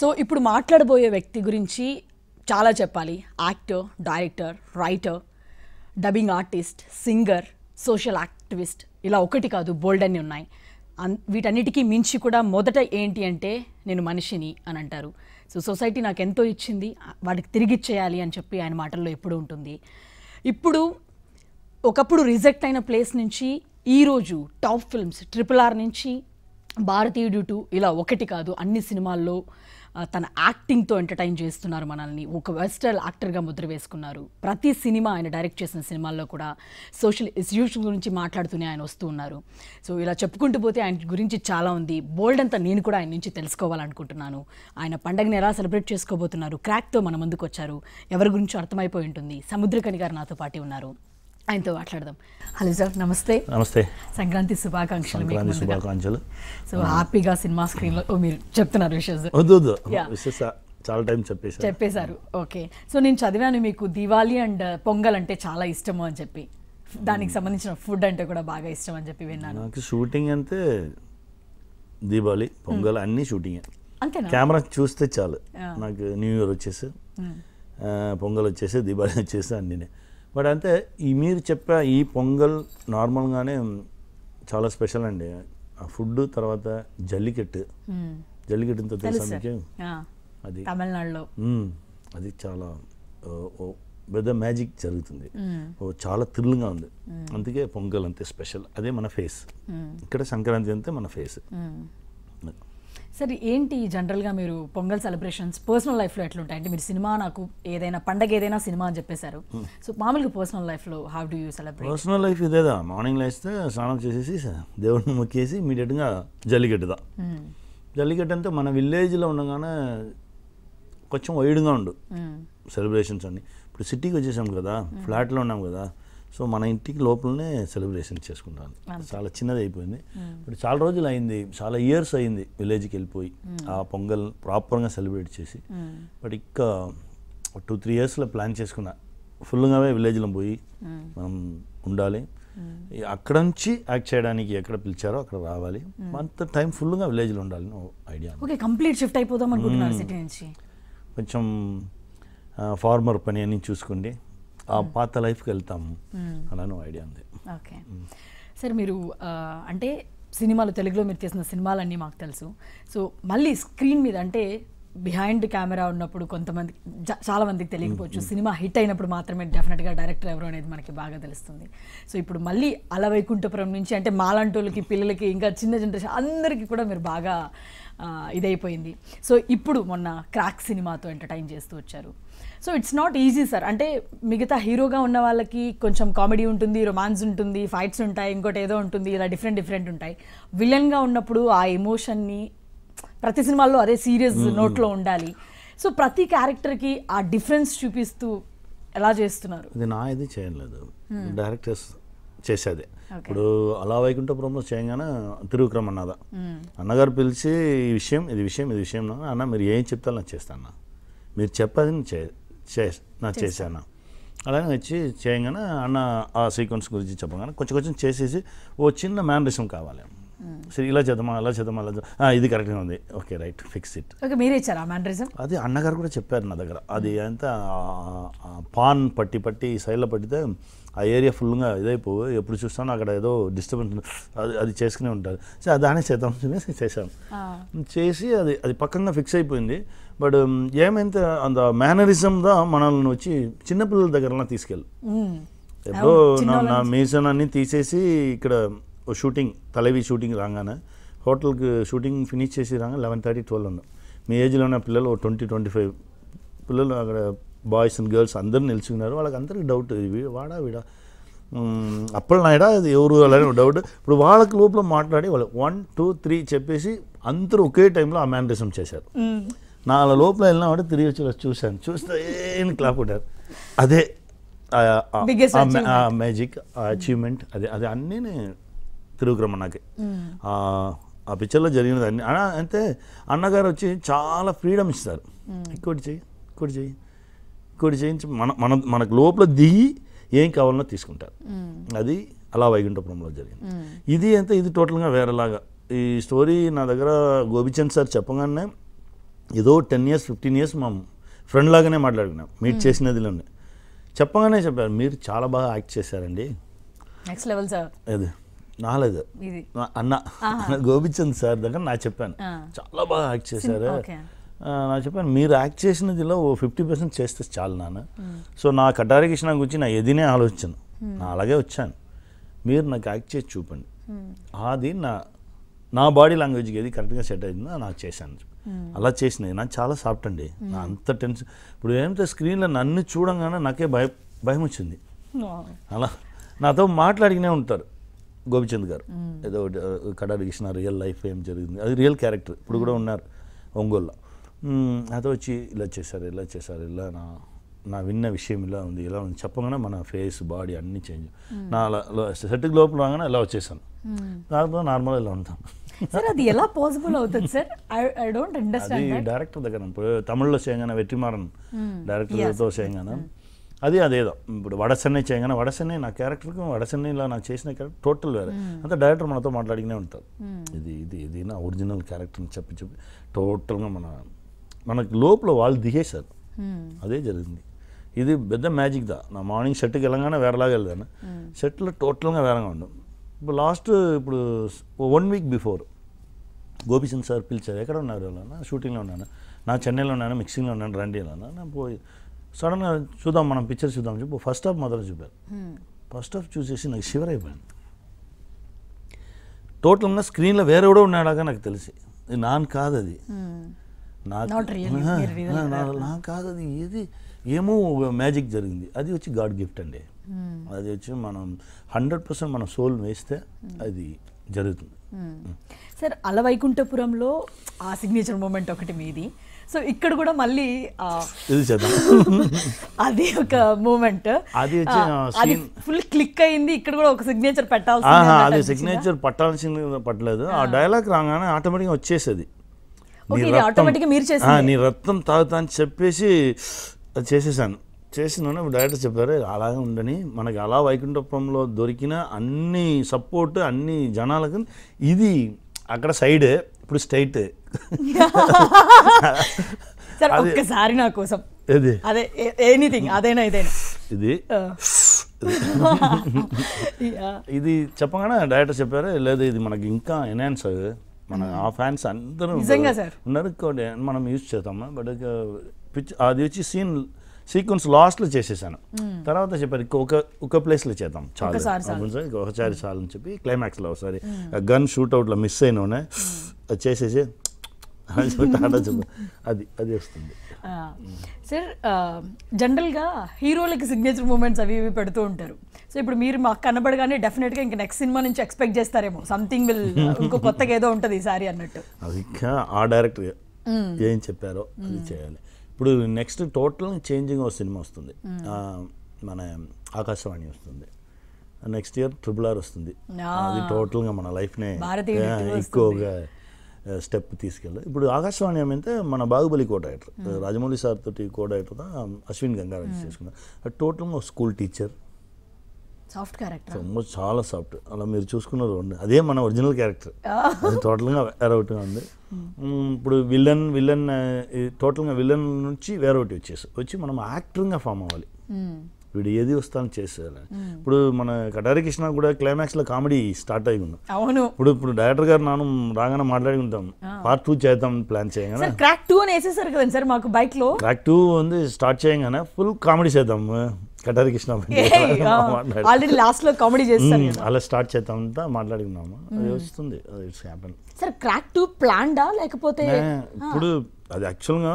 So ఇప్పుడు మాట్లాడబోయే వ్యక్తి గురించి చాలా చెప్పాలి actor director writer dubbing artist singer social activist ఇలా ఒకటి కాదు బోల్డ్ అన్నీ ఉన్నాయి వీటన్నిటికీ మించి కూడా మొదట ఏంటి అంటే నేను మనిషిని అని అంటారు సో సొసైటీ నాకు ఎంతో ఇచ్చింది వాడికి తిరిగి ఇచ్చేయాలి అని చెప్పి ఆయన మాటల్లో ఎప్పుడు ఉంటుంది ఇప్పుడు ఒకప్పుడు రిజెక్ట్ అయిన ప్లేస్ నుంచి ఈరోజు టాప్ ఫిల్మ్స్ ట్రిపుల్ ఆర్ నుంచి భారతీయుడు ఇలా ఒకటి కాదు అన్ని సినిమాల్లో తన యాక్టింగ్తో ఎంటర్టైన్ చేస్తున్నారు మనల్ని ఒక వెస్టర్న్ యాక్టర్గా ముద్ర వేసుకున్నారు ప్రతి సినిమా ఆయన డైరెక్ట్ చేసిన సినిమాల్లో కూడా సోషల్ ఇష్యూస్ గురించి మాట్లాడుతూనే ఆయన వస్తూ ఉన్నారు సో ఇలా చెప్పుకుంటూ పోతే ఆయన గురించి చాలా ఉంది బోల్డ్ అంతా నేను కూడా ఆయన నుంచి తెలుసుకోవాలనుకుంటున్నాను ఆయన పండగని ఎలా సెలబ్రేట్ చేసుకోబోతున్నారు క్రాక్తో మన ముందుకు వచ్చారు ఎవరి గురించి అర్థమైపోయి ఉంటుంది సముద్రకని గారు నాతో పాటు ఉన్నారు ఆయనతో మాట్లాడదాం హలో సార్ నమస్తే నమస్తే సంక్రాంతి శుభాకాంక్షలు సంక్రాంతి శుభాకాంక్షలు సో హ్యాపీగా సినిమా స్క్రీన్లో మీరు చెప్తున్నారు విషయం వద్దు వద్దు చాలా టైం చెప్పేసి చెప్పేశారు ఓకే సో నేను చదివాను మీకు దివాళీ అండ్ uh, పొంగల్ అంటే చాలా ఇష్టము అని చెప్పి దానికి సంబంధించిన ఫుడ్ అంటే కూడా బాగా ఇష్టం అని చెప్పి విన్నాను నాకు షూటింగ్ అంటే దీపావళి పొంగల్ hmm. అన్ని షూటింగ్ కెమెరా చూస్తే చాలు నాకు న్యూ ఇయర్ వచ్చేసి hmm. పొంగల్ వచ్చేసి దీపావళి వచ్చేసి అన్నీ బట్ అంతే ఈ మీరు చెప్పే ఈ పొంగల్ నార్మల్గానే చాలా స్పెషల్ అండి ఆ ఫుడ్ తర్వాత జల్లికట్టు జల్లికట్టు తెలుసా మీకు అది తమిళనాడులో అది చాలా పెద్ద మ్యాజిక్ జరుగుతుంది చాలా థ్రిల్గా ఉంది అందుకే పొంగల్ అంతే స్పెషల్ అదే మన ఫేస్ ఇక్కడ సంక్రాంతి అంతే మన ఫేస్ సరే ఏంటి జనరల్గా మీరు పొంగల్ సెలబ్రేషన్స్ పర్సనల్ లైఫ్లో ఉంటాయి అంటే మీరు సినిమా నాకు ఏదైనా పండగ ఏదైనా సినిమా అని చెప్పేశారు సో మామూలుగా పర్సనల్ లైఫ్లో how do you celebrate personal life ఇదేదా మార్నింగ్ లేస్తే స్నానం చేసేసి దేవుడిని మొక్కేసి ఇమీడియట్గా జల్లికట్టుదా జల్లికట్టు అంటే మన విలేజ్లో ఉండగానే కొంచెం వైడ్గా ఉండు సెలబ్రేషన్స్ అన్ని ఇప్పుడు సిటీకి వచ్చేసాం కదా ఫ్లాట్లో ఉన్నాం కదా సో మన ఇంటికి లోపలనే సెలబ్రేషన్ చేసుకుంటాను చాలా చిన్నది అయిపోయింది ఇప్పుడు చాలా రోజులు అయింది చాలా ఇయర్స్ అయింది విలేజ్కి వెళ్ళిపోయి ఆ పొంగల్ ప్రాపర్గా సెలబ్రేట్ చేసి బట్ ఇంకా టూ త్రీ ఇయర్స్లో ప్లాన్ చేసుకున్నా ఫుల్గానే విలేజ్లో పోయి మనం ఉండాలి అక్కడ నుంచి యాక్ట్ చేయడానికి ఎక్కడ పిలిచారో అక్కడ రావాలి అంత టైం ఫుల్గా విలేజ్లో ఉండాలి ఐడియా ఓకే కంప్లీట్ షిఫ్ట్ అయిపోదాం అనుకుంటున్నాను సిటీ నుంచి కొంచెం ఫార్మర్ పని అని చూసుకోండి ఆ పాత లైఫ్కి వెళ్తాం అలానే ఐడియా ఉంది ఓకే సార్ మీరు అంటే సినిమాలు తెలుగులో మీరు చేసిన సినిమాలన్నీ మాకు తెలుసు సో మళ్ళీ స్క్రీన్ మీద అంటే బిహైండ్ కెమెరా ఉన్నప్పుడు కొంతమంది చాలా మందికి తెలియకపోవచ్చు సినిమా హిట్ అయినప్పుడు మాత్రమే డెఫినెట్గా డైరెక్టర్ ఎవరు అనేది మనకి బాగా తెలుస్తుంది సో ఇప్పుడు మళ్ళీ అల వైకుంఠపురం నుంచి అంటే మాలాంటోళ్ళకి పిల్లలకి ఇంకా చిన్న జనరేషన్ అందరికీ కూడా మీరు బాగా ఇదైపోయింది సో ఇప్పుడు మొన్న క్రాక్ సినిమాతో ఎంటర్టైన్ చేస్తూ వచ్చారు so it's not easy sir అంటే మిగతా హీరోగా ఉన్న వాళ్ళకి కొంచెం కామెడీ ఉంటుంది రొమాన్స్ ఉంటుంది ఫైట్స్ ఉంటాయి ఇంకోటి ఏదో ఉంటుంది ఇలా డిఫరెంట్ డిఫరెంట్ ఉంటాయి విలన్గా ఉన్నప్పుడు ఆ ఎమోషన్ని ప్రతి సినిమాల్లో అదే సీరియస్ నోట్లో ఉండాలి సో ప్రతి క్యారెక్టర్కి ఆ డిఫరెన్స్ చూపిస్తూ ఎలా చేస్తున్నారు ఇది నా ఇది చేయలేదు డైరెక్టర్స్ చేసేది ఇప్పుడు అలా వైకుంఠపురంలో చేయగానే తిరుగుక్రమ్ అన్నదా అన్నగారు పిలిచి ఈ విషయం ఇది విషయం ఇది విషయం అన్న మీరు ఏం చెప్తారో నాకు చేస్తాను మీరు చెప్పేది నేను చే నా చేశాను అలాగే వచ్చి చేయగానే అన్న ఆ సీక్వెన్స్ గురించి చెప్పగానే కొంచెం కొంచెం చేసేసి ఓ చిన్న మ్యానరిజం కావాలి సరే ఇలా చేద్దామా అలా చేద్దామా అలా ఇది కరెక్ట్గా ఉంది okay right fix it okay మీరే ఇచ్చారా మ్యానరిజం అది అన్నగారు కూడా చెప్పారు నా దగ్గర అది అంతా పాన్ పట్టి పట్టి సైడ్లో పట్టితే ఆ ఏరియా ఫుల్గా ఇదైపో ఎప్పుడు చూస్తానో అక్కడ ఏదో డిస్టర్బెన్స్ అది అది చేసుకునే ఉంటారు సో దానే చేద్దాం చేసాం చేసి అది అది పక్కంగా ఫిక్స్ అయిపోయింది బట్ ఏమైతే అంత మేనరిజం దా మనల్ని వచ్చి చిన్నపిల్లల దగ్గర తీసుకెళ్ళి ఎప్పుడో నా మీసన్ అన్ని తీసేసి ఇక్కడ షూటింగ్ తలవి షూటింగ్ రాగానే హోటల్కి షూటింగ్ ఫినిష్ చేసి రాగా లెవెన్ థర్టీ ట్వెల్వ్ ఉన్నాం మీ ఏజ్లో ఉన్న పిల్లలు ట్వంటీ ట్వంటీ ఫైవ్ పిల్లలు అక్కడ బాయ్స్ అండ్ గర్ల్స్ అందరూ నిలుచుకున్నారు వాళ్ళకి అందరికీ డౌట్ వాడా వీడా అప్పుడు నాయడా అది ఎవరు అలానే డౌట్ ఇప్పుడు వాళ్ళకి లోపల మాట్లాడి వాళ్ళు వన్ టూ త్రీ చెప్పేసి అందరూ ఒకే టైంలో ఆ మ్యానరిజం చేశారు నా అలా లోపల వెళ్ళినామంటే తిరిగి వచ్చి చూశాను చూస్తే ఏం క్లాప్ కొట్టారు అదే మ్యాజిక్ అచీవ్మెంట్ అదే అదే అన్నీ తిరుగురమ్మ నాకే ఆ పిక్చర్లో జరిగినది అన్ని అంటే అన్నగారు వచ్చి చాలా ఫ్రీడమ్ ఇస్తారు ఇంకోటి చేయి ఇంకోటి చేయి ఇంకోటి చేయించి మన మన మనకు లోపల దిగి ఏం కావాలన్నా తీసుకుంటారు అది అలా వైకుంఠపురంలో జరిగింది ఇది అంతే ఇది టోటల్గా వేరేలాగా ఈ స్టోరీ నా దగ్గర గోపిచంద్ సార్ చెప్పగానే ఏదో టెన్ ఇయర్స్ ఫిఫ్టీన్ ఇయర్స్ మా ఫ్రెండ్ లాగానే మాట్లాడుకున్నాం మీట్ చేసినదిలోనే చెప్పగానే చెప్పారు మీరు చాలా బాగా యాక్ట్ చేశారండి నెక్స్ట్ లెవెల్ సార్ అదే నాలేదు అన్న గోపిచంద్ సార్ దగ్గర నా చెప్పాను చాలా బాగా యాక్ట్ చేశారు నా చెప్పాను మీరు యాక్ట్ చేసినదిలో ఓ ఫిఫ్టీ పర్సెంట్ చేస్తే చాలు నాన్న సో నా కటారి కృష్ణ గురించి నా ఎదినే ఆలోచన నా అలాగే వచ్చాను మీరు నాకు యాక్ట్ చేసి చూపండి అది నా నా బాడీ లాంగ్వేజ్కి ఏది కరెక్ట్గా సెట్ అయిందో నాకు చేశాను అలా చేసిన నాకు చాలా సాఫ్ట్ అండి నా అంత టెన్షన్ ఇప్పుడు ఏమంటే స్క్రీన్లో నన్ను చూడంగానే నాకే భయం భయం వచ్చింది అలా నాతో మాట్లాడినే ఉంటారు గోపిచంద్ గారు ఏదో కడారి కృష్ణ రియల్ లైఫ్ ఏం జరిగింది అది రియల్ క్యారెక్టర్ ఇప్పుడు కూడా ఉన్నారు ఒంగోల్లో అదో వచ్చి ఇలా చేశారు ఇలా చేశారు ఇలా నా నా విన్న విషయం ఇలా ఉంది ఇలా ఉంది చెప్పగానే మన ఫేస్ బాడీ అన్నీ చేంజ్ నా సెట్కి లోపల రాగానే ఇలా వచ్చేసాను కాకపోతే నార్మల్ ఇలా ఉంటాను సార్ అది ఎలా పాసిబుల్ అవుతుంది sir I don't understand director దగ్గర తమిళ్లో చేయగానే వెట్టిమారన్ డైరెక్టర్తో చేయగానే అది అదేదో ఇప్పుడు వడసెన్నై చేయగానే వడసెన్నై నా క్యారెక్టర్కి వడసెన్నైలా నాకు చేసిన క్యారెక్టర్ టోటల్ వేరే అంతా డైరెక్టర్ మనతో మాట్లాడినే ఉంటారు ఇది ఇది ఇది నా ఒరిజినల్ క్యారెక్టర్ని చెప్పి చెప్పి టోటల్గా మన మనకి లోపల వాళ్ళు దిగేశారు అదే జరిగింది ఇది పెద్ద మ్యాజిక్ దా నా మార్నింగ్ సెట్కి వెళ్ళగానే వేరేలాగా వెళ్ళాను సెట్లో టోటల్గా వేరేగా ఉండం ఇప్పుడు లాస్ట్ ఇప్పుడు one week before Gopichand sir పిలిచారు ఎక్కడ ఉన్నారు వెళ్ళాను షూటింగ్లో ఉన్నాను నా చెన్నైలో ఉన్నాను మిక్సింగ్లో ఉన్నాను రండి వెళ్ళాను నేను పోయి సడన్గా చూద్దాం మనం పిక్చర్ చూద్దాం చెప్పు ఫస్ట్ హాఫ్ మొదలు చూపారు ఫస్ట్ హాఫ్ చూసేసి నాకు షివర్ అయిపోయింది టోటల్గా స్క్రీన్లో వేరే కూడా ఉన్నాడాగా నాకు తెలిసి నాన్ కాదు అది నా కాదు అది ఏది ఏమో మ్యాజిక్ జరిగింది అది వచ్చి గాడ్ గిఫ్ట్ అండి అది వచ్చి మనం హండ్రెడ్ పర్సెంట్ మనం సోల్ వేస్తే అది జరుగుతుంది సార్ అలవైకుంఠపురంలో ఆ సిగ్నేచర్ మూమెంట్ ఒకటి మీది సో ఇక్కడ కూడా మళ్ళీ అది ఒక మూమెంట్ అది ఫుల్ క్లిక్ అయింది ఇక్కడ కూడా ఒక సిగ్నేచర్ పెట్టాల్సి అది సిగ్నేచర్ పట్టాల్సింది పట్టలేదు ఆ డైలాగ్ రాగానే ఆటోమేటిక్గా వచ్చేసేది నీ రక్తం తాగుతా అని చెప్పేసి చేసేసాను చేసిన డైరెక్టర్ చెప్పారు అలాగే ఉండని మనకి అలా వైకుంఠపురంలో దొరికిన అన్ని సపోర్ట్ అన్ని జనాలకు ఇది అక్కడ సైడే ఇప్పుడు స్ట్రైట్ సరే ఒక్కసారి నా కోసం అదే ఎనీథింగ్ అదేనా ఇదేనా ఇది ఇది చెప్పగానే డైరెక్టర్ చెప్పారు లేదు ఇది మనకి ఇంకా ఎన్హాన్స్ మన ఆ ఫ్యాన్స్ అందరూ ఉన్నారు మనం యూజ్ చేద్దాం బట్ పిచ్ అది వచ్చి సీన్ సీక్వెన్స్ లాస్ట్లో చేసేసాను తర్వాత చెప్పారు ఒక ఒక ప్లేస్లో చేద్దాం చాలా ఒకసారి చాలు అని చెప్పి క్లైమాక్స్లో ఒకసారి గన్ షూట్అవుట్లో మిస్ అయిన చేసేసి అది అది వస్తుంది సార్ జనరల్గా హీరోలకి సిగ్నేచర్ మూమెంట్స్ అవి ఇవి పెడుతూ ఉంటారు సో ఇప్పుడు మీరు మాకు కనబడగానే డెఫినెట్గా ఇంకా నెక్స్ట్ సినిమా నుంచి ఎక్స్పెక్ట్ చేస్తారేమో సంథింగ్ విల్ ఇంకో కొత్తగా ఏదో ఉంటుంది ఈసారి అన్నట్టు అది ఆ డైరెక్టర్ ఏం చెప్పారో అది చేయాలి ఇప్పుడు నెక్స్ట్ టోటల్ చేంజింగ్ ఒక సినిమా వస్తుంది మన ఆకాశవాణి వస్తుంది నెక్స్ట్ ఇయర్ ట్రిపుల్ ఆర్ వస్తుంది అది టోటల్గా మన లైఫ్నే ఎక్కువగా స్టెప్ తీసుకెళ్ళి ఇప్పుడు ఆకాశవాణి ఏమైతే మన Baahubali co director Rajamouli sir తోటి కో డైరెక్టర్ అశ్విన్ గంగారాజ్ చేసుకున్నాం టోటల్గా స్కూల్ టీచర్ సాఫ్ట్ క్యారెక్టర్ అమ్మ చాలా సాఫ్ట్ అలా మీరు చూసుకున్నారు అండి అదే మన ఒరిజినల్ క్యారెక్టర్ అది టోటల్గా వేరొకటిగా ఉంది ఇప్పుడు విలన్ విలన్ టోటల్గా విలన్ నుంచి వేరొకటి వచ్చేసి వచ్చి మనం యాక్టర్గా ఫామ్ అవ్వాలి వీడు ఏది వస్తాను చేసేయాలని ఇప్పుడు మన కటారి కృష్ణ కూడా క్లైమాక్స్లో కామెడీ స్టార్ట్ అయి ఉన్నాం అవును ఇప్పుడు ఇప్పుడు డైరెక్టర్ గారు నాను రాగానే మాట్లాడుకుంటాం పార్ట్ టూ చేద్దాం ప్లాన్ చేయగానే క్రాక్ టూ అని వేసేసారు కదండి సార్ మాకు బైక్లో క్రాక్ టూ ఉంది స్టార్ట్ చేయగానే ఫుల్ కామెడీ చేద్దాం కటారి కృష్ణ ఆల్రెడీ లాస్ట్ లో కామెడీ చేస్తాను అలా స్టార్ట్ చేద్దామంతా మాట్లాడుకున్నాము అది వస్తుంది it's happen sir Krack two ప్లాన్డా లేకపోతే ఇప్పుడు అది యాక్చువల్గా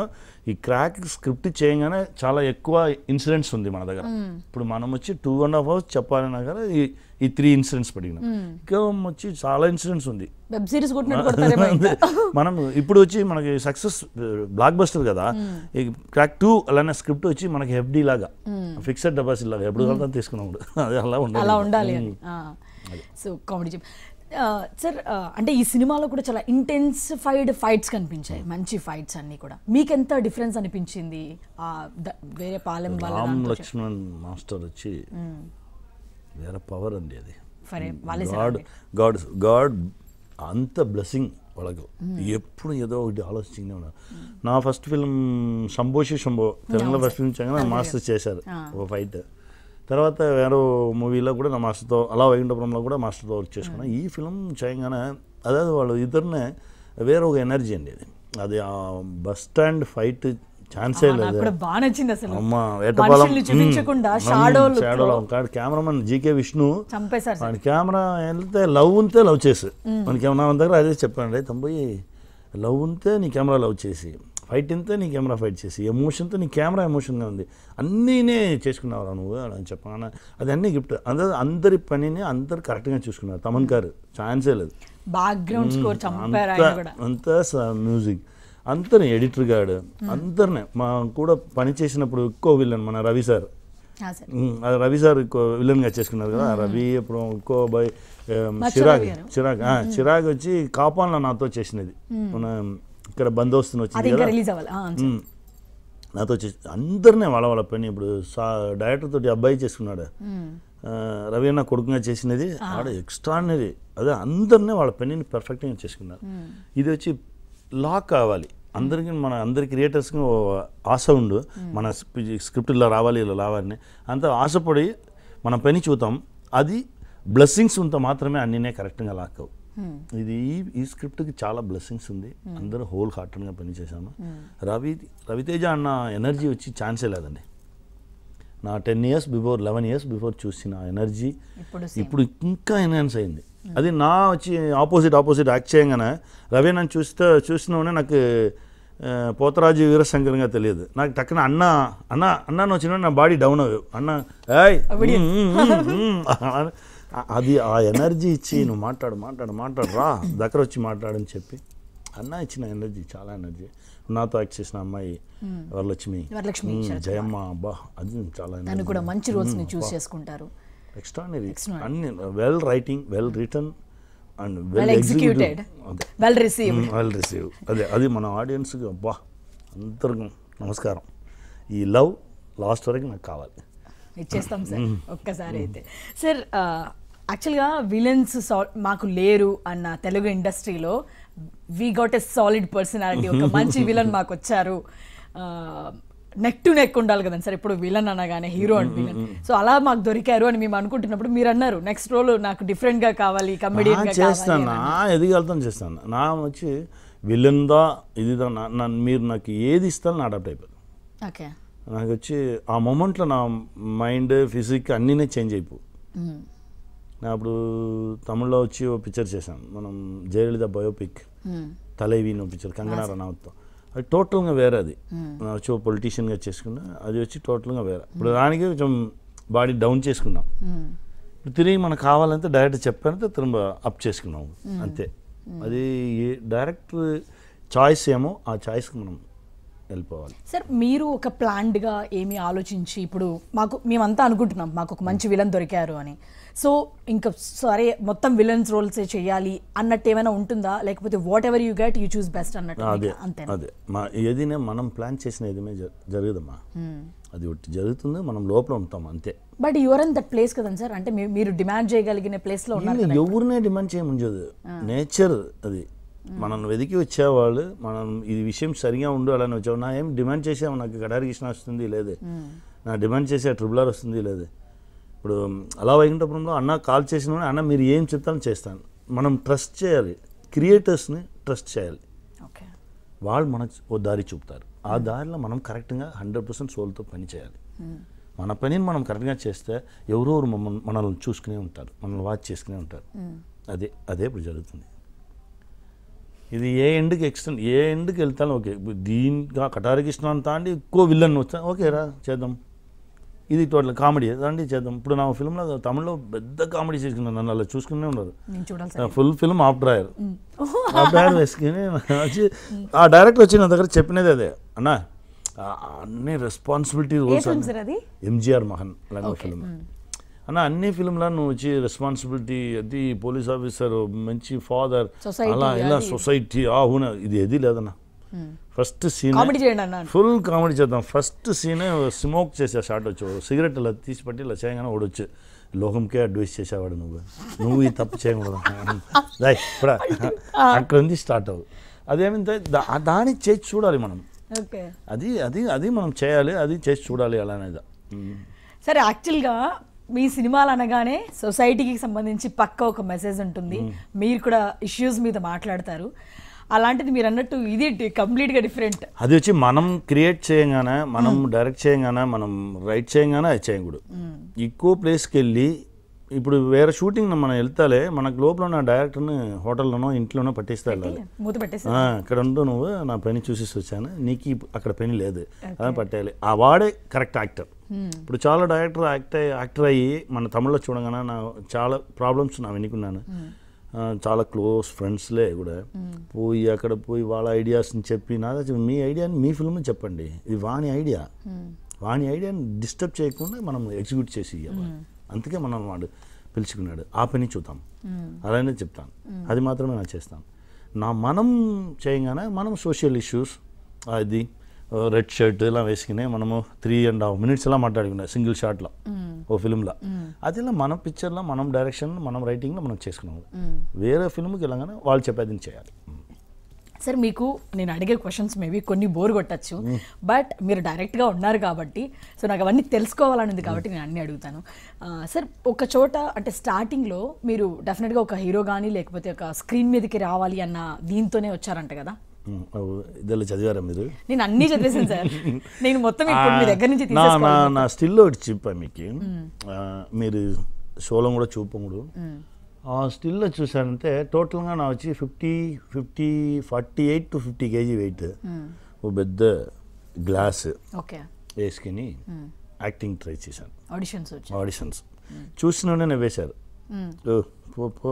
ఈ క్రాక్ స్క్రిప్ట్ చేయగానే చాలా ఎక్కువ ఇన్సిడెంట్స్ ఉంది మన దగ్గర ఇప్పుడు మనం వచ్చి టూ అండ్ హాఫ్ అవర్స్ చెప్పాలన్నా కదా ఈ ఈ త్రీ ఇన్సిడెంట్స్ పడిగినాం ఇంకా వచ్చి చాలా ఇన్సిడెంట్స్ ఉంది మనం ఇప్పుడు వచ్చి మనకి సక్సెస్ బ్లాక్ బస్టర్ కదా ఈ క్రాక్ టూ అలానే స్క్రిప్ట్ వచ్చి మనకి ఎఫ్డి లాగా ఫిక్స్డ్ డిపాజిట్ లాగా ఎప్పుడు కలుగుతా తీసుకున్నాం అది అలా ఉండాలి సో కామెడీ సార్ అంటే ఈ సినిమాలో కూడా చాలా ఇంటెన్సిఫైడ్ ఫైట్స్ కనిపించాయి hmm. మంచి ఫైట్స్ అన్ని కూడా మీకు ఎంత డిఫరెన్స్ అనిపించింది వేరే పాలెం రామ్ లక్ష్మణ్ మాస్టర్ వచ్చి hmm. వేరే పవర్ అండి అది గాడ్ గాడ్ గాడ్ అంత బ్లెస్సింగ్ వాళ్ళకు hmm. ఎప్పుడు ఏదో ఒకటి ఆలోచించే ఉన్నారు నా ఫస్ట్ ఫిల్మ్ శంభోషి Shambho Telangana first film master చేశారు ah. ఓ ఫైట్ తర్వాత వేరే మూవీలో కూడా నా మాస్టర్తో అలా వైకుంఠపురంలో కూడా మాస్టర్తో వర్క్ చేసుకున్నాను hmm. ఈ ఫిలిం చేయగానే అదే వాళ్ళు ఇద్దరినే వేరే ఒక ఎనర్జీ అండి అది అది ఆ బస్ స్టాండ్ ఫైట్ ఛాన్సే లేదు బాగా నచ్చింది జీకే విష్ణు చంపేశారు వాడి కెమెరా వెళ్తే లవ్ ఉంటే లవ్ చేసి hmm. మనకి ఏమన్నా దగ్గర అదే చెప్పాను రే లవ్ ఉంటే నీ కెమెరా లవ్ చేసి ఫైట్ ఫైటింగ్తో నీ కెమెరా ఫైట్ చేసి ఎమోషన్తో నీ కెమెరా ఎమోషన్గా ఉంది అన్నీనే చేసుకున్నావురా నువ్వు అని చెప్పగానే అది అన్నీ గిఫ్ట్ అందరూ అందరి పనిని అందరు కరెక్ట్గా చూసుకున్నారు తమన్ గారు ఛాన్సే లేదు బ్యాక్గ్రౌండ్ అంతా మ్యూజిక్ అందరిని ఎడిటర్ గాడు అందరిని మా కూడా పని చేసినప్పుడు ఎక్కువ విలన్ మన రవి సార్ రవి సార్ విలన్గా చేసుకున్నారు కదా రవి ఇప్పుడు ఎక్కువ బై చిరాగ్ చిరాగ్ చిరాగ్ వచ్చి కాపాన్లో నాతో చేసినది మన ఇక్కడ బందోబస్తుని వచ్చింది నాతో అందరినీ వాళ్ళ వాళ్ళ పని ఇప్పుడు సా డైరెక్టర్ తోటి అబ్బాయి చేసుకున్నాడు రవి అన్న కొడుకుగా చేసినది ఆడ ఎక్స్ట్రాడినరీ అదే అందరినీ వాళ్ళ పనిని పర్ఫెక్ట్గా చేసుకున్నారు ఇది వచ్చి లాక్ కావాలి అందరికీ మన అందరి క్రియేటర్స్కి ఆశ ఉండు మన స్క్రిప్ట్ ఇలా రావాలి ఇలా రావాలని అంత ఆశపడి మనం పని చూద్దాం అది బ్లెస్సింగ్స్ ఉంటే మాత్రమే అన్నీనే కరెక్ట్గా లాక్ అవు ఇది ఈ స్క్రిప్ట్కి చాలా బ్లెస్సింగ్స్ ఉంది అందరూ హోల్ హార్టెడ్గా పనిచేశాము రవి రవితేజ అన్న ఎనర్జీ వచ్చి ఛాన్సే లేదండి నా ten years before eleven years before చూసిన ఎనర్జీ ఇప్పుడు ఇంకా ఎన్హాన్స్ అయింది అది నా వచ్చి ఆపోజిట్ ఆపోజిట్ యాక్ట్ చేయగానే రవి నన్ను చూస్తే చూసినవనే నాకు పోతరాజు వీరశంకరంగా తెలియదు నాకు టక్కన అన్న అన్న అన్న వచ్చిన నా బాడీ డౌన్ అవ్వ అన్న అది ఆ ఎనర్జీ ఇచ్చి నువ్వు మాట్లాడు మాట్లాడు మాట్లాడు రా దగ్గర వచ్చి మాట్లాడని చెప్పి అన్న ఇచ్చిన ఎనర్జీ చాలా ఎనర్జీ నాతో యాక్ట్ చేసిన అమ్మాయి వరలక్ష్మి జయమ్మ అబ్బా అది చాలా కూడా మంచి రోజు చూస్ చేసుకుంటారు ఎక్స్ట్రానరీ అన్ని well writing well written and well executed well receive well receive అదే అది మన ఆడియన్స్ అబ్బా అందరికీ నమస్కారం ఈ లవ్ లాస్ట్ వరకు నాకు కావాలి ఇచ్చేస్తాం సార్ ఒక్కసారి అయితే సార్ యాక్చువల్గా విలన్స్ మాకు లేరు అన్న తెలుగు ఇండస్ట్రీలో we got a solid personality ఒక మంచి విలన్ మాకు వచ్చారు నెక్ టు నెక్ ఉండాలి కదండి సార్ ఇప్పుడు విలన్ అనగానే హీరో అండ్ విలన్ సో అలా మాకు దొరికారు అని మేము అనుకుంటున్నప్పుడు మీరు అన్నారు నెక్స్ట్ రోల్ నాకు డిఫరెంట్ గా కావాలి కమెడీ చేస్తాను ఎదిగలుగుతాను చేస్తాను నా వచ్చి విలన్ దా ఇది మీరు నాకు ఏది ఇస్తాను నా అడాప్ట్ అయిపోయింది ఓకే నాకు వచ్చి ఆ మూమెంట్లో నా మైండ్ ఫిజిక్ అన్నీ చేంజ్ అయిపో నేను అప్పుడు తమిళ్లో వచ్చి ఓ పిక్చర్ చేశాను మనం జయలలిత బయోపిక్ తలైవి ఓ పిక్చర్ కంగనా రనావత్తో అది టోటల్గా వేరే అది వచ్చి ఓ పొలిటీషియన్గా చేసుకున్నా అది వచ్చి టోటల్గా వేరే ఇప్పుడు దానికి కొంచెం బాడీ డౌన్ చేసుకున్నాం ఇప్పుడు తిరిగి మనకు కావాలంటే డైరెక్ట్ చెప్పానంటే తిరుమల అప్ చేసుకున్నాము అంతే అది డైరెక్ట్ చాయిస్ ఏమో ఆ చాయిస్కి మనం వెళ్ళిపోవాలి సార్ మీరు ఒక ప్లాండ్గా ఏమి ఆలోచించి ఇప్పుడు మాకు మేమంతా అనుకుంటున్నాం మాకు ఒక మంచి విలన్ దొరికారు అని సో ఇంకా సరే మొత్తం విలన్స్ రోల్స్ చేయాలి అన్నట్టు ఏమైనా ఉంటుందా లేకపోతే whatever you get you choose best అన్నట్టు అదే అంతే అదే మా ఏదైనా మనం ప్లాన్ చేసిన ఏదైనా జరగదమ్మా అది ఒకటి జరుగుతుంది మనం లోపల ఉంటాం అంతే but your in that place కదండి సార్ అంటే మీరు డిమాండ్ చేయగలిగిన ప్లేస్లో ఉన్నారు ఎవరినే డిమాండ్ చేయముండదు నేచర్ అది మనం వెతికి వచ్చేవాళ్ళు మనం ఇది విషయం సరిగా ఉండు అలానే వచ్చావు నా ఏం డిమాండ్ చేసావు నాకు కడారి కృష్ణ వస్తుంది లేదే నా డిమాండ్ చేసే ట్రిబులర్ వస్తుంది లేదే ఇప్పుడు అలా వైకుంఠపురంలో అన్న కాల్ చేసిన అన్న మీరు ఏం చెప్తాను చేస్తాను మనం ట్రస్ట్ చేయాలి క్రియేటర్స్ని ట్రస్ట్ చేయాలి వాళ్ళు మనకు ఓ దారి చూపుతారు ఆ దారిలో మనం కరెక్ట్గా హండ్రెడ్ పర్సెంట్ సోల్తో పని చేయాలి మన పనిని మనం కరెక్ట్గా చేస్తే ఎవరో మనల్ని చూసుకునే ఉంటారు మనల్ని వాచ్ చేసుకునే ఉంటారు అదే అదే ఇప్పుడు జరుగుతుంది ఇది ఏ ఎండ్కి ఎక్స్టెండ్ ఏ ఎండ్కి వెళ్తాను ఓకే దీనిగా కటారి ఇష్టం అంతా అండి ఎక్కువ విల్లన్ వస్తాను ఓకే రా చేద్దాం ఇది టోటల్ కామెడీ అండి చేద్దాం ఇప్పుడు నా ఫిల్మ్లో తమిళ్లో పెద్ద కామెడీ చేసుకున్నాను నన్ను అలా చూసుకునే ఉన్నారు full film half drawer half drawer వేసుకుని వచ్చి ఆ డైరెక్టర్ వచ్చి నా దగ్గర చెప్పినది అదే అన్నా అన్ని రెస్పాన్సిబిలిటీ ఎంజిఆర్ మహన్ లాంటి ఫిల్మ్ అన్న అన్ని ఫిల్మ్లో నువ్వు వచ్చి రెస్పాన్సిబిలిటీ అది పోలీస్ ఆఫీసర్ మంచి ఫాదర్ అలా ఇలా సొసైటీ ఆహున ఇది ఏది లేదన్నా ఫస్ట్ సీన్ ఫుల్ కామెడీ చేద్దాం ఫస్ట్ సీనే స్మోక్ చేసే షాట్ వచ్చేవాడు సిగరెట్ ఇలా తీసి పట్టి ఇలా చేయగానే ఓడొచ్చు లోకంకే అడ్వైస్ చేసేవాడు నువ్వు నువ్వు ఈ తప్పు చేయకూడదు ఇప్పుడు అక్కడ నుంచి స్టార్ట్ అవ్వదు అదేమింటే దాని చేసి చూడాలి మనం అది అది అది మనం చేయాలి అది చేసి చూడాలి అలానేది సరే యాక్చువల్గా మీ సినిమాలు అనగానే సొసైటీకి సంబంధించి పక్క ఒక మెసేజ్ ఉంటుంది మీరు కూడా ఇష్యూస్ మీద మాట్లాడతారు అలాంటిది మీరు అన్నట్టు ఇది కంప్లీట్గా డిఫరెంట్ అది వచ్చి మనం క్రియేట్ చేయగానే మనం డైరెక్ట్ చేయగానే మనం రైట్ చేయగానే అది చేయకూడదు ఎక్కువ ప్లేస్కి వెళ్ళి ఇప్పుడు వేరే షూటింగ్ మనం వెళ్తాలే మనకు లోపల నా డైరెక్టర్ని హోటల్లోనో ఇంట్లోనో పట్టేస్తే వెళ్ళాలి ఇక్కడ ఉందో నువ్వు నా పని చూసేసి వచ్చాను నీకు అక్కడ పని లేదు అలా పట్టేయాలి ఆ వాడే కరెక్ట్ యాక్టర్ ఇప్పుడు చాలా డైరెక్టర్ యాక్ట్ యాక్టర్ అయ్యి మన తమిళలో చూడగానే నా చాలా ప్రాబ్లమ్స్ నా వినుకున్నాను చాలా క్లోజ్ ఫ్రెండ్స్లే కూడా పోయి అక్కడ పోయి వాళ్ళ ఐడియాస్ని చెప్పి నా మీ ఐడియాని మీ ఫిల్మ్ చెప్పండి ఇది వాణి ఐడియా వాని ఐడియాని డిస్టర్బ్ చేయకుండా మనం ఎగ్జిక్యూట్ చేసి అందుకే మనం వాడు పిలుచుకున్నాడు ఆ పని చూద్దాం అలానే చెప్తాను అది మాత్రమే నా చేస్తాను నా మనం చేయగానే మనం సోషల్ ఇష్యూస్ అది రెడ్ షర్ట్ ఇలా వేసుకుని మనము త్రీ అండ్ హాఫ్ మినిట్స్ ఇలా మాట్లాడుకున్నాం సింగిల్ షాట్లో ఓ ఫిల్మ్లో అది ఇలా మనం పిక్చర్లో మనం డైరెక్షన్ మనం రైటింగ్లో మనం చేసుకున్నాము వేరే ఫిల్మ్కి వెళ్ళగానే వాళ్ళు చెప్పేది చేయాలి సార్ మీకు నేను అడిగే క్వశ్చన్స్ మేబీ కొన్ని బోర్ కొట్టచ్చు బట్ మీరు డైరెక్ట్గా ఉన్నారు కాబట్టి సో నాకు అవన్నీ తెలుసుకోవాలని ఉంది కాబట్టి నేను అన్నీ అడుగుతాను సార్ ఒక చోట అంటే స్టార్టింగ్లో మీరు డెఫినెట్గా ఒక హీరో కానీ లేకపోతే ఒక స్క్రీన్ మీదకి రావాలి అన్న దీంతోనే వచ్చారంట కదా ఇదిలో చదివారా మీరు నేను అన్ని చదివేసాను సార్ నేను మొత్తం ఇప్పుడు మీ దగ్గర నుంచి నా నా స్టిల్ ఒకటి చెప్పా మీకు మీరు షోలం కూడా చూపముడు ఆ స్టిల్లో చూసానంటే టోటల్గా నా వచ్చి fifty fifty forty eight to fifty kg weight ఓ పెద్ద గ్లాస్ వేసుకుని యాక్టింగ్ ట్రై చేశాను ఆడిషన్స్ ఆడిషన్స్ చూసిన వేశారు పో పో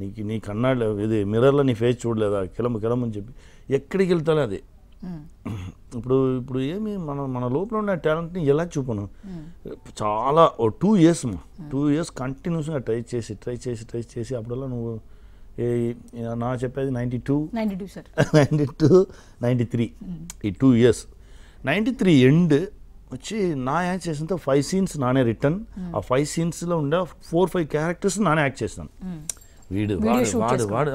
నీకు నీ కన్నాళ్ళు ఇది మిర్రర్లో నీ ఫేస్ చూడలేదా కిలము కిలమని చెప్పి ఎక్కడికి వెళ్తాలే అది ఇప్పుడు ఇప్పుడు ఏమి మన మన లోపల ఉన్న టాలెంట్ని ఎలా చూపను చాలా ఓ టూ ఇయర్స్ టూ ఇయర్స్ కంటిన్యూస్గా ట్రై చేసి ట్రై చేసి ట్రై చేసి అప్పుడల్లా నువ్వు ఏ నా చెప్పేది ninety two ninety two sir ninety two ninety three ఈ two years ninety three end వచ్చి నా యాక్ట్ చేసినంత ఫైవ్ సీన్స్ నానే రిటర్న్ ఆ ఫైవ్ సీన్స్లో ఉండే ఫోర్ ఫైవ్ క్యారెక్టర్స్ నానే యాక్ట్ చేసినాను వీడు వాడు వాడు వాడు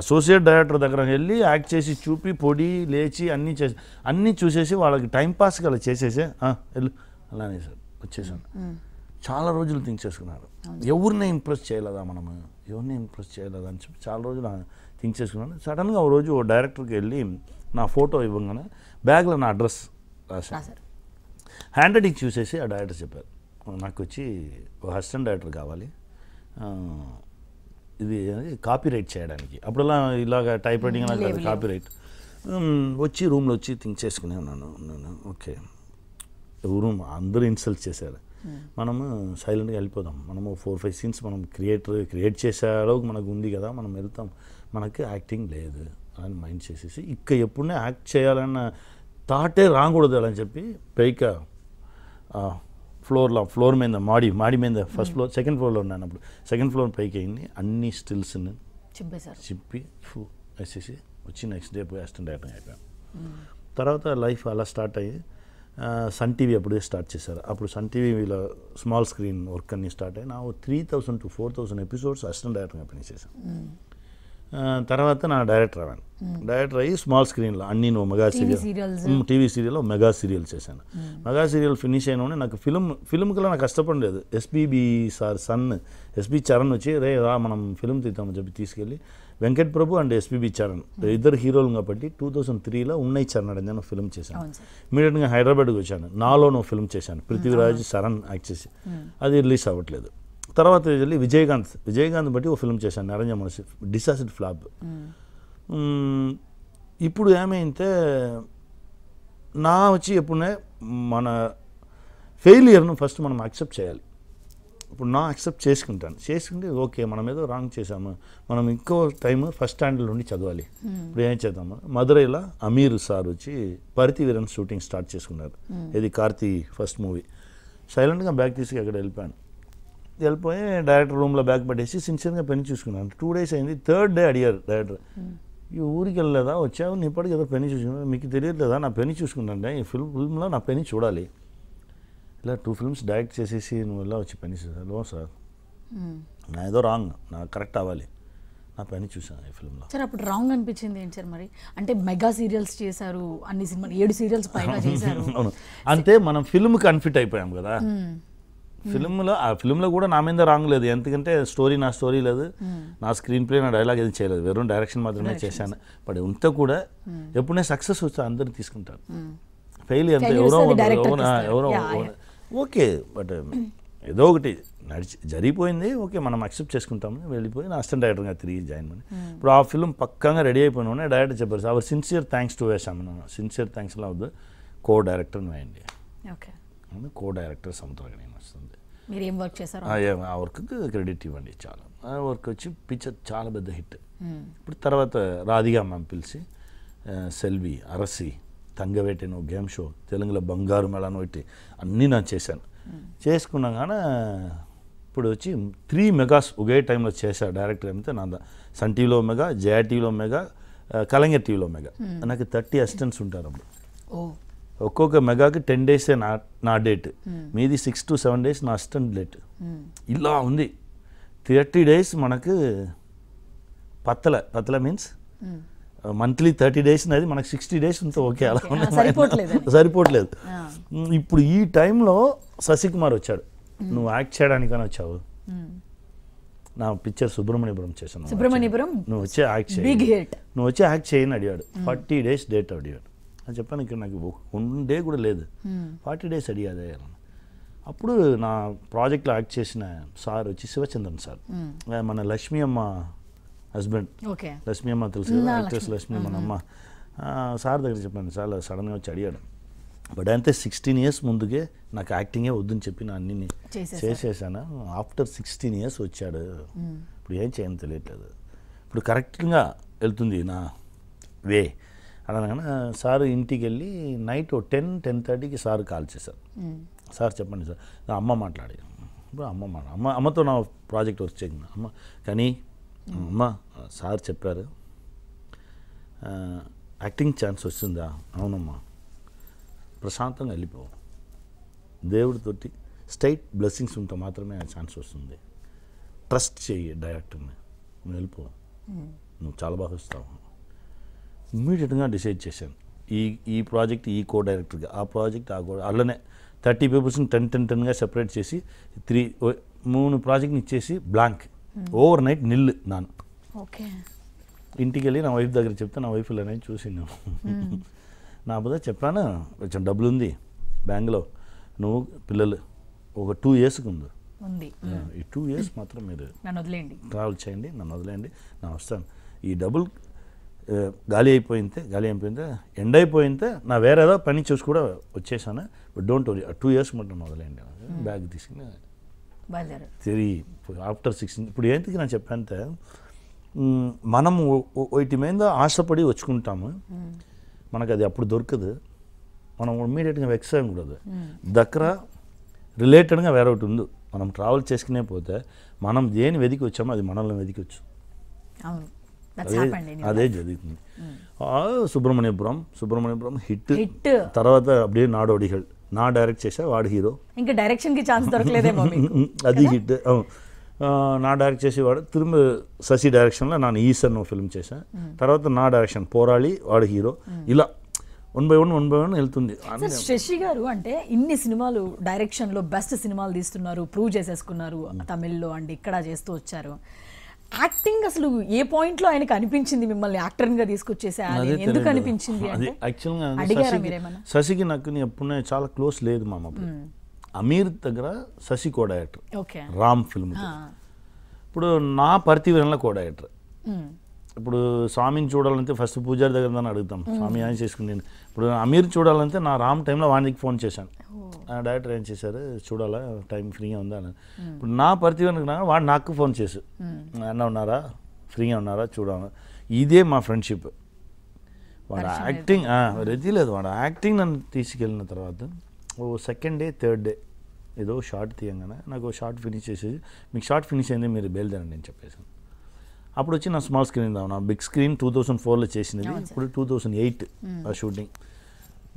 అసోసియేట్ డైరెక్టర్ దగ్గర వెళ్ళి యాక్ట్ చేసి చూపి పొడి లేచి అన్నీ చేసి అన్నీ చూసేసి వాళ్ళకి టైంపాస్ కదా చేసేసే వెళ్ళు అలానే సార్ వచ్చేసాను చాలా రోజులు థింక్ చేసుకున్నారు ఎవరిని ఇంప్రెస్ చేయలేదా మనము ఎవరిని ఇంప్రెస్ చేయలేదా అని చెప్పి చాలా రోజులు థింక్ చేసుకున్నాను సడన్గా ఒక రోజు ఓ డైరెక్టర్కి వెళ్ళి నా ఫోటో ఇవ్వగానే బ్యాగ్లో నా అడ్రస్ రాశాను హ్యాండ్ రైటింగ్ చూసేసి ఆ డైరెక్టర్ చెప్పారు నాకు వచ్చి ఒక అసిస్టెంట్ డైరెక్టర్ కావాలి ఇది కాపీ రైట్ చేయడానికి అప్పుడలా ఇలాగ టైప్ రైటింగ్ అలా కాదు కాపీ రైట్ వచ్చి రూమ్లో వచ్చి థింక్ చేసుకునే ఉన్నాను నేను ఓకే రూమ్ అందరూ ఇన్సల్ట్ చేశారు మనము సైలెంట్గా వెళ్ళిపోదాం మనము ఫోర్ ఫైవ్ సీన్స్ మనం క్రియేటర్ క్రియేట్ చేసేలో మనకు ఉంది కదా మనం వెళ్తాం మనకి యాక్టింగ్ లేదు అని మైండ్ చేసేసి ఇక ఎప్పుడైనా యాక్ట్ చేయాలన్న థాటే రాకూడదు అని చెప్పి పైగా ఫ్లోర్లో ఫ్లోర్ మీద మాడి మాడి మీద ఫస్ట్ ఫ్లోర్ సెకండ్ ఫ్లోర్లో ఉన్నాను అప్పుడు సెకండ్ ఫ్లోర్ పైకి అయింది అన్ని స్టిల్స్ చిప్పి ఫూ వేసేసి వచ్చి నెక్స్ట్ డే పోయి అసిస్టెంట్ అయిపోయి అయిపోయాను తర్వాత లైఫ్ అలా స్టార్ట్ అయ్యి సన్ టీవీ అప్పుడే స్టార్ట్ చేశారు అప్పుడు సన్ టీవీలో స్మాల్ స్క్రీన్ వర్క్ అన్నీ స్టార్ట్ అయ్యి నా three thousand to four thousand episodes assistant డైరెక్టర్గా పనిచేశాను తర్వాత నా డైరెక్టర్ అయ్యాను డైరెక్టర్ అయ్యి స్మాల్ స్క్రీన్లో అన్ని నువ్వు మెగా సీరియల్ టీవీ సీరియల్లో మెగా సీరియల్ చేశాను మెగా సీరియల్ ఫినిష్ అయినోనే నాకు ఫిల్మ్ ఫిల్మ్కి నాకు కష్టపడి లేదు SPB sir son SP Charan వచ్చి రే రా మనం ఫిల్మ్ తీద్దామని చెప్పి తీసుకెళ్ళి వెంకట్ ప్రభు అండ్ ఎస్పీబి చరణ్ ఇద్దరు హీరోలు కాబట్టి టూ థౌసండ్ త్రీలో ఉన్నాయి చరణ్ అని నేను ఫిల్మ్ చేశాను ఇమీడియట్గా హైదరాబాద్కి వచ్చాను నాలో నువ్వు ఫిల్మ్ చేశాను పృథ్వీరాజ్ సరణ్ యాక్ట్ చేసి అది రిలీజ్ అవ్వట్లేదు తర్వాత వెళ్ళి విజయకాంత్ విజయకాంత్ బట్టి ఓ ఫిల్మ్ చేశాను నరంజ మనిషి డిసాసిడ్ ఫ్లాప్ ఇప్పుడు ఏమైతే నా వచ్చి ఎప్పుడే మన ఫెయిలియర్ను ఫస్ట్ మనం యాక్సెప్ట్ చేయాలి ఇప్పుడు నా యాక్సెప్ట్ చేసుకుంటాను చేసుకుంటే ఓకే మనం ఏదో రాంగ్ చేసాము మనం ఇంకో టైం ఫస్ట్ స్టాండర్డ్ నుండి చదవాలి ఇప్పుడు ఏం చేద్దాము మదురైలో అమీర్ సార్ వచ్చి పరితి వీరన్ షూటింగ్ స్టార్ట్ చేసుకున్నారు ఇది కార్తీ ఫస్ట్ మూవీ సైలెంట్గా బ్యాక్ తీసుకు అక్కడ వెళ్ళిపోయాను వెళ్ళిపోయి డైరెక్టర్ రూమ్లో బ్యాగ్ పట్టేసి సిన్సియర్గా పెన్ చూసుకున్నాను టూ డేస్ అయింది థర్డ్ డే అడిగారు డైరెక్టర్ hmm. ఈ ఊరికి వెళ్ళలేదా వచ్చావు నీ ఇప్పటికి ఏదో పెన్ చూసుకున్నాను మీకు తెలియట్లేదా నా పెన్ చూసుకున్నాను ఈ ఫిల్మ్ ఫిల్మ్లో నా పెన్ చూడాలి ఇలా టూ ఫిల్మ్స్ డైరెక్ట్ చేసేసి నువ్వు ఇలా వచ్చి చూసాను లో సార్ hmm. నా ఏదో రాంగ్ నా కరెక్ట్ అవ్వాలి నా పని చూసాను ఈ ఫిల్మ్లో సార్ అప్పుడు రాంగ్ అనిపించింది ఏంటి సార్ మరి అంటే మెగా సీరియల్స్ చేశారు అన్ని సినిమాలు ఏడు సీరియల్స్ పైన చేశారు అంతే మనం ఫిల్మ్కి అన్ఫిట్ అయిపోయాం కదా hmm. ఫిల్మ్లో ఆ ఫిల్మ్లో కూడా నా మీద రాంగ్ లేదు ఎందుకంటే స్టోరీ నా స్టోరీ లేదు నా స్క్రీన్ ప్లే నా డైలాగ్ ఏది చేయలేదు వెరూ డైరెక్షన్ మాత్రమే చేశాను బట్ ఉంటే కూడా ఎప్పుడైనా సక్సెస్ వస్తే అందరిని తీసుకుంటాను ఫెయిలియర్ hmm. అంటే ఎవరో ఎవరో ఓకే బట్ um, ఏదో ఒకటి నడిచి జరిగిపోయింది ఓకే మనం అక్సెప్ట్ చేసుకుంటాము వెళ్ళిపోయి నా అసిస్టెంట్ డైరెక్టర్గా తిరిగి జాయిన్ పని hmm. ఇప్పుడు ఆ ఫిల్మ్ పక్కంగా రెడీ అయిపోయినా డైరెక్టర్ చెప్పారు అవర్ సిన్సియర్ థ్యాంక్స్ టు వేసాము సిన్సియర్ థ్యాంక్స్ అలా వద్దు కో డైరెక్టర్ అయ్యండి ఓకే కో డైరెక్టర్ సముద్రంగా నేను వస్తుంది మీరు ఏం వర్క్ చేశారు ఆ వర్క్కి క్రెడిట్ ఇవ్వండి చాలా ఆ వర్క్ వచ్చి పిక్చర్ చాలా పెద్ద హిట్ ఇప్పుడు తర్వాత రాధిగా మ్యామ్ పిలిచి సెల్వి అరసి తంగవేటి గేమ్ షో తెలుగులో బంగారు మెళను ఇట్టి అన్నీ నేను చేశాను చేసుకున్నా కానీ ఇప్పుడు వచ్చి త్రీ మెగాస్ ఒకే టైంలో చేశా డైరెక్టర్ అయితే నా సన్ టీవీలో మెగా జయా టీవీలో మెగా కలంగర్ టీవీలో మెగా నాకు థర్టీ అసిస్టెంట్స్ ఉంటారు అప్పుడు ఒక్కొక్క మెగాకి టెన్ డేసే నా నా డేట్ hmm. మీది సిక్స్ టు సెవెన్ డేస్ నా అసిస్టెంట్ డేట్ hmm. ఇలా ఉంది థర్టీ డేస్ మనకు పత్తల పత్తల మీన్స్ మంత్లీ థర్టీ డేస్ అనేది మనకు సిక్స్టీ డేస్ ఉంటే ఓకే అలా సరిపోవట్లేదు ఇప్పుడు ఈ టైంలో శశికుమార్ వచ్చాడు hmm. నువ్వు యాక్ట్ చేయడానికని వచ్చావు నా పిక్చర్ సుబ్రహ్మణ్యపురం చేశాను సుబ్రహ్మణ్యపురం నువ్వు వచ్చి యాక్ట్ చేయి నువ్వు వచ్చి యాక్ట్ చేయని అడిగాడు ఫార్టీ డేస్ డేట్ అడిగాడు అని చెప్పాను ఇక్కడ నాకు వన్ డే కూడా లేదు ఫార్టీ డేస్ అడిగాదే అప్పుడు నా ప్రాజెక్ట్లో యాక్ట్ చేసిన సార్ వచ్చి శివచంద్రన్ సార్ hmm. మన లక్ష్మీ అమ్మ హస్బెండ్ లక్ష్మీ అమ్మ తెలుసు యాక్ట్రెస్ లక్ష్మీ మన అమ్మ hmm. సార్ దగ్గర చెప్పాను సార్ సడన్గా వచ్చి అడిగాడు బట్ అంతే సిక్స్టీన్ ఇయర్స్ ముందుకే నాకు యాక్టింగే వద్దని చెప్పి నా అన్ని చేసేసాను ఆఫ్టర్ సిక్స్టీన్ ఇయర్స్ వచ్చాడు hmm. ఇప్పుడు ఏం చేయని తెలియట్లేదు ఇప్పుడు కరెక్ట్గా వెళ్తుంది నా వే అనగా సార్ ఇంటికి వెళ్ళి నైట్ టెన్ టెన్ థర్టీకి సార్ కాల్ చేశారు సార్ చెప్పండి సార్ అమ్మ మాట్లాడి ఇప్పుడు అమ్మ మాట అమ్మ అమ్మతో నా ప్రాజెక్ట్ వర్క్ చేయండి అమ్మ కానీ అమ్మ సార్ చెప్పారు యాక్టింగ్ ఛాన్స్ వస్తుందా అవునమ్మా ప్రశాంతంగా వెళ్ళిపోవు దేవుడితోటి స్ట్రైట్ బ్లెస్సింగ్స్ ఉంటే మాత్రమే ఆ ఛాన్స్ వస్తుంది ట్రస్ట్ చేయి డైరెక్టర్ని నువ్వు వెళ్ళిపో నువ్వు చాలా బాగా వస్తావు ఇమ్మీడియట్గా డిసైడ్ చేశాను ఈ ఈ ప్రాజెక్ట్ ఈ కో డైరెక్టర్గా ఆ ప్రాజెక్ట్ ఆ కో అలానే థర్టీ పేపర్స్ని టెన్ టెన్ టెన్గా సెపరేట్ చేసి త్రీ మూడు ప్రాజెక్ట్ని ఇచ్చేసి blank overnight nil okay ఇంటికి వెళ్ళి నా వైఫ్ దగ్గర చెప్తే నా వైఫ్ ఇలా చూసి నేను నా బుధ చెప్పాను కొంచెం డబ్బులు ఉంది బ్యాంక్లో నువ్వు పిల్లలు ఒక టూ ఇయర్స్కి ఉంది ఈ టూ ఇయర్స్ మాత్రం మీరు ట్రావెల్ చేయండి నన్ను వదిలేయండి నేను వస్తాను ఈ డబుల్ గాలి అయిపోయింతే గాలి అయిపోయిందే ఎండ్ అయిపోయింతే నా వేరే ఏదో పని చూసి కూడా వచ్చేసాను but don't worry two years mutton మొదలైంది బ్యాగ్ తీసుకుని తిరిగి ఆఫ్టర్ సిక్స్ ఇప్పుడు ఏంటికి నేను చెప్పానంటే మనం వీటి మీద ఆశపడి వచ్చుకుంటాము hmm. మనకు అది అప్పుడు దొరకదు మనం ఇమ్మీడియట్గా వెక్స్ అయ్యకూడదు దగ్గర రిలేటెడ్గా వేరే ఒకటి ఉంది మనం ట్రావెల్ చేసుకునే పోతే మనం దేని వెతికి వచ్చామో అది మనల్ని వెతికి వచ్చు అదే జరుగుతుంది hmm. Subramaniapuram Subramaniapuram hit hit తర్వాత అప్పుడే నాడోడిగల్ నా డైరెక్ట్ చేశా వాడు హీరో ఇంకా డైరెక్షన్కి ఛాన్స్ దొరకలేదే అది హిట్ నా డైరెక్ట్ చేసేవాడు తిరుమ శశి డైరెక్షన్లో నేను ఈసన్ ఫిల్మ్ చేశాను hmm. తర్వాత నా డైరెక్షన్ పోరాళి వాడు హీరో hmm. ఇలా one by one one by one వెళ్తుంది శశి గారు అంటే ఇన్ని సినిమాలు డైరెక్షన్లో బెస్ట్ సినిమాలు తీస్తున్నారు ప్రూవ్ చేసేసుకున్నారు తమిళ్లో అండ్ ఇక్కడ చేస్తూ వచ్చారు యాక్టింగ్ అసలు ఏ పాయింట్ లో ఆయనకు అనిపించింది మిమ్మల్ని యాక్టర్ గా తీసుకొచ్చేసారు ఎందుకు అనిపించింది అది యాక్చువల్గా శశికి నాకు ఎప్పుడు చాలా క్లోజ్ లేదు మా అమీర్ దగ్గర శశి కో రామ్ ఫిల్మ్ ఇప్పుడు నా పర్తివీరంలో కో ఇప్పుడు స్వామిని చూడాలంటే ఫస్ట్ పూజారి దగ్గర అడుగుతాం స్వామి ఆయన చేసుకుని నేను ఇప్పుడు అమీర్ చూడాలంటే నా రామ్ టైంలో వానికి ఫోన్ చేశాను డైరెక్టర్ ఏం చేశారు చూడాలా టైం ఫ్రీగా ఉందా అని ఇప్పుడు నా పరిచయం వాడు నాకు ఫోన్ చేసి అన్న ఉన్నారా ఫ్రీగా ఉన్నారా చూడాలి ఇదే మా ఫ్రెండ్షిప్ వాడు యాక్టింగ్ లేదు వాడు యాక్టింగ్ నన్ను తీసుకెళ్ళిన తర్వాత ఓ సెకండ్ డే థర్డ్ డే ఏదో షార్ట్ తీయంగానే నాకు షార్ట్ ఫినిష్ చేసేది మీకు షార్ట్ ఫినిష్ అయింది మీరు బయలుదేరండి అని చెప్పేసి అప్పుడు వచ్చి నా స్మాల్ స్క్రీన్ నా బిగ్ స్క్రీన్ టూ థౌసండ్ ఫోర్లో చేసినది ఇప్పుడు టూ థౌసండ్ ఎయిట్ ఆ షూటింగ్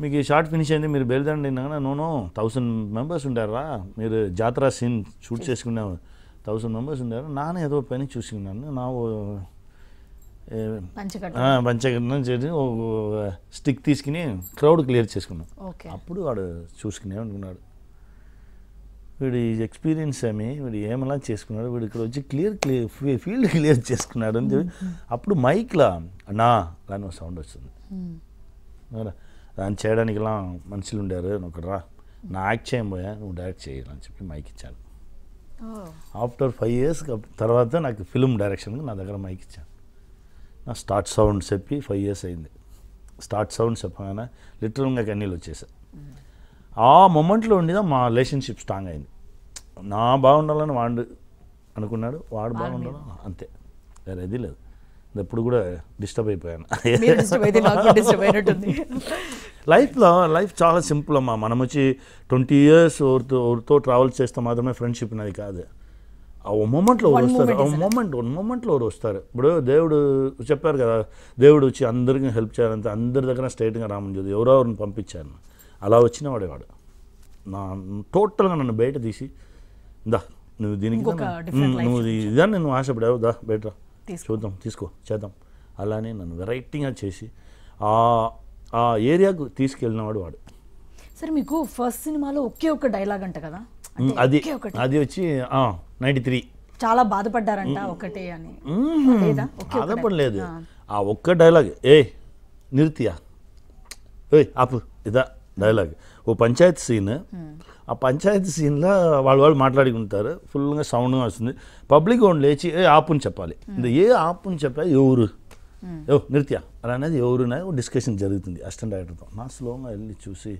మీకు ఈ షార్ట్ ఫినిష్ అయింది మీరు బయలుదేరండి నూనె థౌసండ్ మెంబర్స్ ఉండారా మీరు జాతర సీన్ షూట్ చేసుకున్నాము థౌసండ్ మెంబర్స్ ఉండారు నాన్న ఏదో పని చూసుకున్నాను నా పంచకట్నం చేసి స్టిక్ తీసుకుని క్రౌడ్ క్లియర్ చేసుకున్నాను అప్పుడు వాడు చూసుకునే అనుకున్నాడు వీడు ఎక్స్పీరియన్స్ ఏమి వీడు ఏమలా చేసుకున్నాడు వీడు ఇక్కడ వచ్చి క్లియర్ క్లియర్ ఫీల్డ్ క్లియర్ చేసుకున్నాడు అని చెప్పి అప్పుడు మైక్లా అన్నా అని సౌండ్ వస్తుంది దాన్ని చేయడానికి ఇలా మనుషులు ఉండారు ఒక రా నా యాక్ట్ చేయబోయా నువ్వు డైరెక్ట్ చేయాలని చెప్పి మైక్ ఇచ్చాను ఆఫ్టర్ ఫైవ్ ఇయర్స్ తర్వాత నాకు ఫిల్మ్ డైరెక్షన్కి నా దగ్గర మైక్ ఇచ్చాను నా స్టార్ట్ సౌండ్ చెప్పి ఫైవ్ ఇయర్స్ అయింది స్టార్ట్ సౌండ్ చెప్పగానే లిటరల్గా కన్నీళ్ళు వచ్చేసాను ఆ మూమెంట్లో ఉండిదా మా రిలేషన్షిప్ స్ట్రాంగ్ అయింది నా బాగుండాలని వాడు అనుకున్నాడు వాడు బాగుండాలి అంతే వేరే ఇది లేదు ఎప్పుడు కూడా డిస్టర్బ్ అయిపోయాను లైఫ్లో లైఫ్ చాలా సింపుల్ అమ్మా మనం వచ్చి ట్వంటీ ఇయర్స్ ఒకరితో ఒకరితో ట్రావెల్ చేస్తే మాత్రమే ఫ్రెండ్షిప్ అనేది కాదు ఆ మూమెంట్లో ఒకరు వస్తారు ఆ మూమెంట్ వన్ మూమెంట్లో ఒకరు వస్తారు ఇప్పుడు దేవుడు చెప్పారు కదా దేవుడు వచ్చి అందరికీ హెల్ప్ చేయాలంటే అందరి దగ్గర స్టేట్గా రామని చూద్దాం ఎవరో ఎవరిని పంపించారు అలా వచ్చిన వాడేవాడు నా టోటల్గా నన్ను బయట తీసి దా నువ్వు దీనికి నువ్వు ఇదాన్ని నువ్వు ఆశపడావు దా బయట చూద్దాం తీసుకో చేద్దాం అలానే నన్ను వెరైటీగా చేసి ఆ ఏరియాకు తీసుకెళ్ళినవాడు వాడు సరే మీకు ఫస్ట్ సినిమాలో ఒకే ఒక డైలాగ్ అంట కదా అది అది వచ్చి నైంటీ త్రీ చాలా బాధపడ్డారంట ఒకటే అని బాధపడలేదు ఆ ఒక్క డైలాగ్ ఏ నిర్తియా ఏ ఆపు ఇదా డైలాగ్ ఓ పంచాయతీ సీన్ ఆ పంచాయతీ సీన్లో వాళ్ళు వాళ్ళు మాట్లాడుకుంటారు ఫుల్గా సౌండ్గా వస్తుంది పబ్లిక్ వాళ్ళు లేచి ఏ ఆపుని చెప్పాలి ఏ ఆపుని చెప్పా ఎవరు ఓ నృత్య అలా అనేది ఎవరునే డిస్కషన్ జరుగుతుంది అసిస్టెంట్ డైరెక్టర్తో నా స్లోగా వెళ్ళి చూసి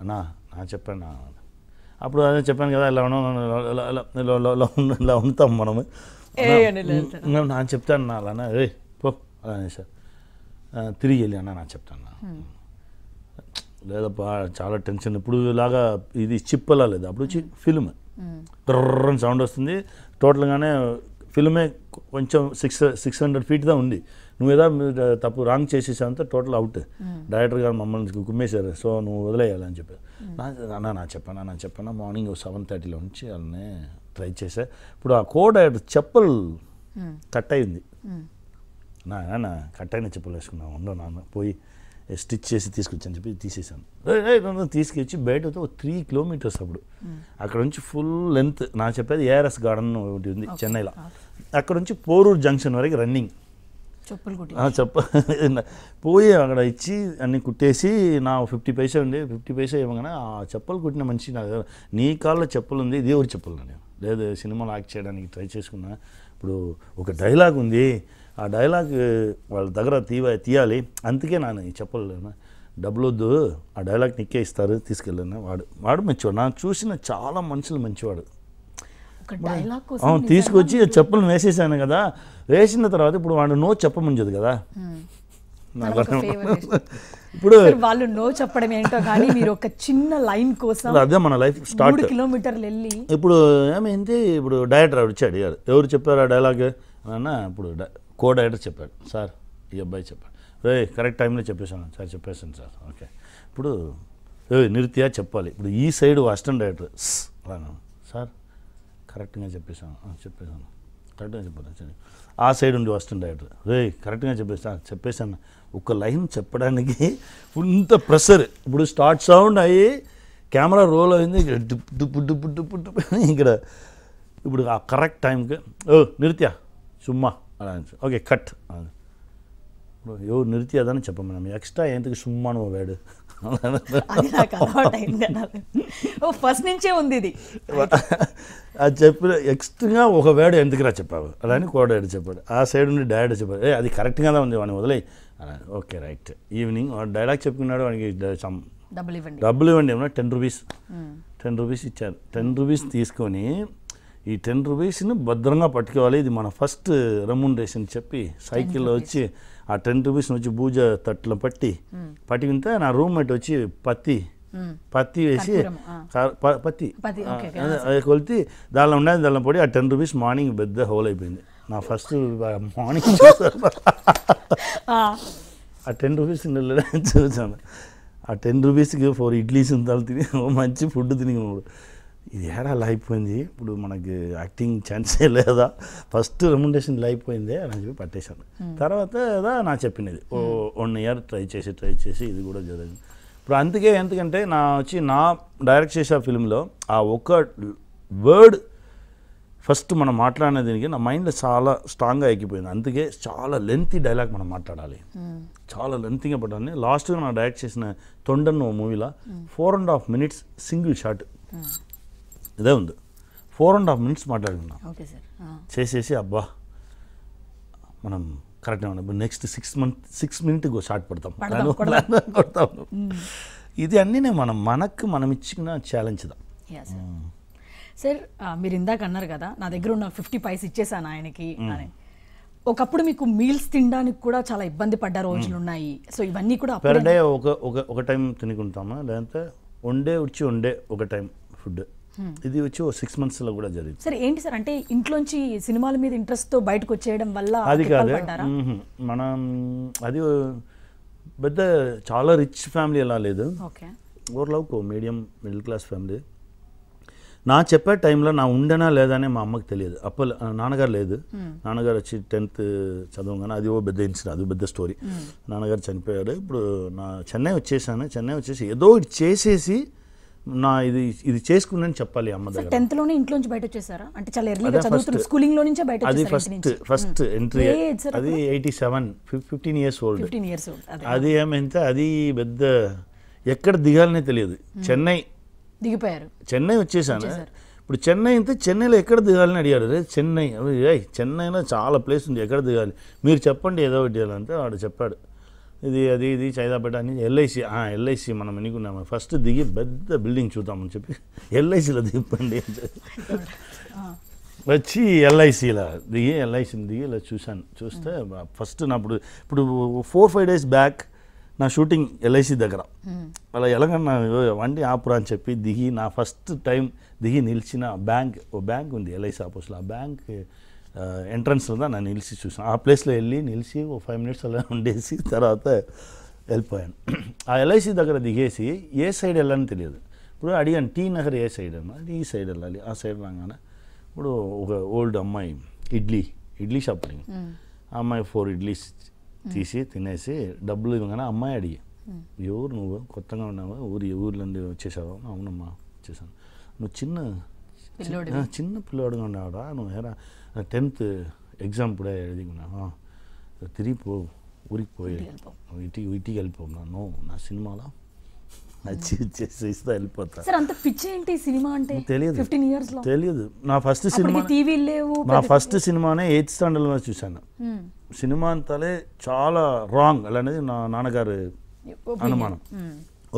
అన్నా నా చెప్పాను నా అప్పుడు అదే చెప్పాను కదా ఇలా ఉన్నాం ఇలా ఉంటాం మనము నేను చెప్తాను నా అలానే ఏ పో అలా సార్ తిరిగి వెళ్ళి అన్న నా చెప్తాను లేదప్పా చాలా టెన్షన్ ఇప్పుడు ఇలాగా ఇది చిప్పలా లేదు అప్పుడు ఫిల్మ్ టర్రని సౌండ్ వస్తుంది టోటల్గానే ఫిల్మే కొంచెం సిక్స్ సిక్స్ హండ్రెడ్ ఫీట్ దా ఉంది నువ్వు ఏదో తప్పు రాంగ్ చేసేసావంతా టోటల్ అవుట్ డైరెక్టర్ గారు మమ్మల్ని కుమ్మేశారు సో నువ్వు వదిలేయాలి అని చెప్పారు నా నా చెప్పాను నా చెప్పాను మార్నింగ్ సెవెన్ థర్టీలో నుంచి అలానే ట్రై చేసా ఇప్పుడు ఆ కో డైరెక్టర్ చెప్పలు కట్ అయింది hmm. నా కట్ అయిన చెప్పలు వేసుకున్నా ఉండవు నాన్న పోయి స్టిచ్ చేసి తీసుకొచ్చాను చెప్పి తీసేసాను తీసుకొచ్చి బయటతో త్రీ కిలోమీటర్స్ అప్పుడు అక్కడ నుంచి ఫుల్ లెంత్ నా చెప్పేది ఏఆర్ఎస్ గార్డెన్ ఒకటి ఉంది చెన్నైలో అక్కడ నుంచి పోరూరు జంక్షన్ వరకు రన్నింగ్ చెప్ప పోయి అక్కడ ఇచ్చి అన్ని కుట్టేసి నా ఫిఫ్టీ పైసా ఉండి ఫిఫ్టీ పైసా ఇవ్వగానే ఆ చెప్పలు కుట్టిన మనిషి నాకు నీ కాళ్ళలో చెప్పులు ఉంది దేవుడి చెప్పులు నేను లేదు సినిమాలు యాక్ట్ చేయడానికి ట్రై చేసుకున్నా ఇప్పుడు ఒక డైలాగ్ ఉంది ఆ డైలాగ్ వాళ్ళ దగ్గర తీవ తీయాలి అందుకే నేను చెప్పలేను డబ్బులు వద్దు ఆ డైలాగ్ నిక్కే ఇస్తారు తీసుకెళ్ళాను వాడు వాడు మంచివాడు నాకు చూసిన చాలా మనుషులు మంచివాడు అవును తీసుకొచ్చి చెప్పులు వేసేసాను కదా వేసిన తర్వాత ఇప్పుడు వాడు నో చెప్పమంచదు కదా ఇప్పుడు వాళ్ళు నో చెప్పడం ఏంటో కానీ మీరు ఒక చిన్న లైన్ కోసం అదే మన లైఫ్ స్టార్ట్ కిలోమీటర్లు వెళ్ళి ఇప్పుడు ఏమైంది ఇప్పుడు డైరెక్టర్ వచ్చాడు ఎవరు చెప్పారు ఆ డైలాగ్ అన్న ఇప్పుడు కో డైరెక్టర్ చెప్పాడు సార్ ఈ అబ్బాయి చెప్పాడు రే కరెక్ట్ టైంలో చెప్పేశాను సార్ చెప్పేశాను సార్ ఓకే ఇప్పుడు నిరుతియా చెప్పాలి ఇప్పుడు ఈ సైడ్ అసిస్టెంట్ డైరెక్టర్ రాను సార్ కరెక్ట్గా చెప్పేశాను చెప్పేశాను కరెక్ట్గా చెప్పాను ఆ సైడ్ ఉండి అసిస్టెంట్ డైరెక్టర్ రే కరెక్ట్గా చెప్పేసాను చెప్పేశాను ఒక లైన్ చెప్పడానికి ఇంత ప్రెషర్ ఇప్పుడు స్టార్ట్ సౌండ్ అయ్యి కెమెరా రోల్ అయింది ఇక్కడ డుప్పు డుప్పు డుప్పు డుప్పు డుప్పు ఇక్కడ ఇప్పుడు ఆ కరెక్ట్ టైంకి ఓ నిరుత్యా సుమ్మా ಅಲ್ಲ ఓకే కట్ ఎవరు నిరితి అదని ఎక్స్ట్రా ఎందుకు సుమ్మాను వాడు వేడు ఓ ఫస్ట్ నుంచే ఉంది ఇది అది చెప్పిన ఎక్స్ట్రా ఒక వేడు ఎందుకురా చెప్పావు అలా అని కోడాడు చెప్పాడు ఆ సైడ్ నుండి డాడ్ చెప్పాడు ఏ అది కరెక్ట్గానే ఉంది వాడిని వదిలే ఓకే రైట్ ఈవినింగ్ డైలాగ్ చెప్పుకున్నాడు వాడికి డబ్బులు ఇవ్వండి డబ్బులు ఇవ్వండి ఏమన్నా టెన్ రూపీస్ టెన్ రూపీస్ ఇచ్చారు టెన్ రూపీస్ తీసుకొని ఈ టెన్ రూపీస్ని భద్రంగా పట్టుకోవాలి ఇది మన ఫస్ట్ రెమ్యూండేషన్ చెప్పి సైకిల్లో వచ్చి ఆ టెన్ రూపీస్ని వచ్చి భూజ తట్టులో పట్టి పట్టుకుంటే నా రూమ్మేట్ వచ్చి పత్తి పత్తి వేసి పత్తి కొలితి దానిలో ఉండేది దానిలో పడి ఆ టెన్ రూపీస్ మార్నింగ్ పెద్ద హోల్ అయిపోయింది నా ఫస్ట్ మార్నింగ్ ఆ టెన్ రూపీస్ చూసాను ఆ టెన్ రూపీస్కి ఫోర్ ఇడ్లీస్ ఇంత తిని మంచి ఫుడ్ తిని ఇది ఏడా అలా అయిపోయింది ఇప్పుడు మనకి యాక్టింగ్ ఛాన్సే లేదా ఫస్ట్ రెమ్యుండేషన్ ఇలా అయిపోయిందే అని చెప్పి పట్టేశాను తర్వాత ఏదో నా చెప్పినది ఓ వన్ ఇయర్ ట్రై చేసి ట్రై చేసి ఇది కూడా జరిగింది ఇప్పుడు అందుకే ఎందుకంటే నా వచ్చి నా డైరెక్ట్ చేసే ఆ ఫిల్మ్లో ఆ ఒక్క వర్డ్ ఫస్ట్ మనం మాట్లాడిన దీనికి నా మైండ్లో చాలా స్ట్రాంగ్గా ఎక్కిపోయింది అందుకే చాలా లెంతీ డైలాగ్ మనం మాట్లాడాలి చాలా లెంతీగా పడాలి లాస్ట్గా నా డైరెక్ట్ చేసిన తొండన్ ఓ మూవీలో four and half minutes single shot ఇదే ఉంది ఫోర్ అండ్ హాఫ్ మినిట్స్ మాట్లాడుకున్నాం చేసేసి అబ్బా మనం కరెక్ట్గా ఉన్నాం next six month six minute shot పడతాం కొడతాం hmm. ఇది అన్ని మనం మనకు మనం ఇచ్చిన ఛాలెంజ్ దా సార్ hmm. మీరు ఇందాక అన్నారు కదా నా దగ్గర ఉన్న ఫిఫ్టీ పైస్ ఇచ్చేసాను ఆయనకి hmm. అని ఒకప్పుడు మీకు మీల్స్ తినడానికి కూడా చాలా ఇబ్బంది పడ్డ రోజులు ఉన్నాయి సో ఇవన్నీ కూడా పెర్ డే ఒక ఒక ఒక టైం తినుకుంటామా లేదంటే వండే వచ్చి వండే ఒక టైం ఫుడ్ ఇది వచ్చి ఓ సిక్స్ మంత్స్ లో కూడా జరిగింది సరే ఏంటి సార్ అంటే ఇంట్లోంచి సినిమాల మీద ఇంట్రెస్ట్ తో బయటకు వచ్చేయడం వల్ల అది కాదు మనం అది పెద్ద చాలా రిచ్ ఫ్యామిలీ ఎలా లేదు ఓర్లవుకో మీడియం మిడిల్ క్లాస్ ఫ్యామిలీ నా చెప్పే టైంలో నా ఉండేనా లేదనే మా అమ్మకి తెలియదు అప్ప నాన్నగారు లేదు నాన్నగారు వచ్చి టెన్త్ చదవగానే అది ఓ పెద్ద ఇన్సిడెంట్ అది పెద్ద స్టోరీ నాన్నగారు చనిపోయాడు ఇప్పుడు నా చెన్నై వచ్చేసాను చెన్నై వచ్చేసి ఏదో చేసేసి నా ఇది ఇది చేసుకున్నాను చెప్పాలి అమ్మ దగ్గర టెన్త్ లోనే ఇంట్లో నుంచి బయట వచ్చేసారా అంటే చాలా ఎర్లీగా చదువుతున్నారు స్కూలింగ్ లో నుంచి బయట అది ఫస్ట్ ఫస్ట్ ఎంట్రీ అది eighty seven fifteen years old fifteen years old అది ఏమైతే అది పెద్ద ఎక్కడ దిగాలనే తెలియదు చెన్నై దిగిపోయారు చెన్నై వచ్చేసాను ఇప్పుడు చెన్నై అయితే చెన్నైలో ఎక్కడ దిగాలని అడిగాడు రే చెన్నై చెన్నైలో చాలా ప్లేస్ ఉంది ఎక్కడ దిగాలి మీరు చెప్పండి ఏదో ఒకటి అంటే వాడు చెప్పాడు ఇది అది ఇది చైదాపేట అని ఎల్ఐసి ఎల్ఐసి మనం ఎన్నుకున్నాము ఫస్ట్ దిగి పెద్ద బిల్డింగ్ చూద్దామని చెప్పి ఎల్ఐసిలో దిగిపోండి వచ్చి ఎల్ఐసిలో దిగి ఎల్ఐసిని దిగి ఇలా చూశాను చూస్తే ఫస్ట్ నా ఇప్పుడు ఇప్పుడు ఫోర్ ఫైవ్ డేస్ బ్యాక్ నా షూటింగ్ ఎల్ఐసి దగ్గర అలా ఎలాగన్నా వండి ఆపురా అని చెప్పి దిగి నా ఫస్ట్ టైం దిగి నిలిచిన బ్యాంక్ ఓ బ్యాంక్ ఉంది ఎల్ఐసి ఆపోజిట్లో ఆ బ్యాంక్ ఎంట్రన్స్లో தான் నేను నిలిచి చూసాను ఆ ప్లేస్లో వెళ్ళి నిలిచి ఓ ఫైవ్ మినిట్స్ అలా ఉండేసి తర్వాత వెళ్ళిపోయాను ఆ ఎల్ఐసి దగ్గర దిగేసి ఏ సైడ్ వెళ్ళాలని తెలియదు ఇప్పుడు అడిగాను టీ నగర్ ఏ సైడ్ అమ్మా ఈ సైడ్ వెళ్ళాలి ఆ సైడ్ రాగానే ఇప్పుడు ఒక ఓల్డ్ అమ్మాయి ఇడ్లీ ఇడ్లీ షాప్ అడిగి ఆ అమ్మాయి ఫోర్ ఇడ్లీస్ తీసి తినేసి డబ్బులు ఇవ్వగానే అమ్మాయి అడిగి ఎవరు నువ్వు కొత్తగా ఉన్నావా ఊరి ఊర్లో వచ్చేసావా అవునమ్మా వచ్చేసాను నువ్వు చిన్న చిన్న పిల్లవాడుగా ఉన్నావాడా నువ్వు ఎరా டென்த்து எக்ஸாம் கூட எழுதிக்கணும் திருப்பி ఊరికి పోయి ఇటు ఇటుకి వెళ్ళిపోన్నాను నా సినిమాలో చేసేస్తా వెళ్ళిపోతా సార్ అంత పిచ్చి ఏంటి సినిమా అంటే తెలియదు ఫిఫ్టీన్ ఇయర్స్ తెలియదు నా ఫస్ట్ సినిమా టీవీ లేవు నా ఫస్ట్ సినిమానే ఎయిత్ స్టాండర్డ్లో చూశాను సినిమా అంతాలే చాలా రాంగ్ అలానేది నా నాన్నగారు అనుమానం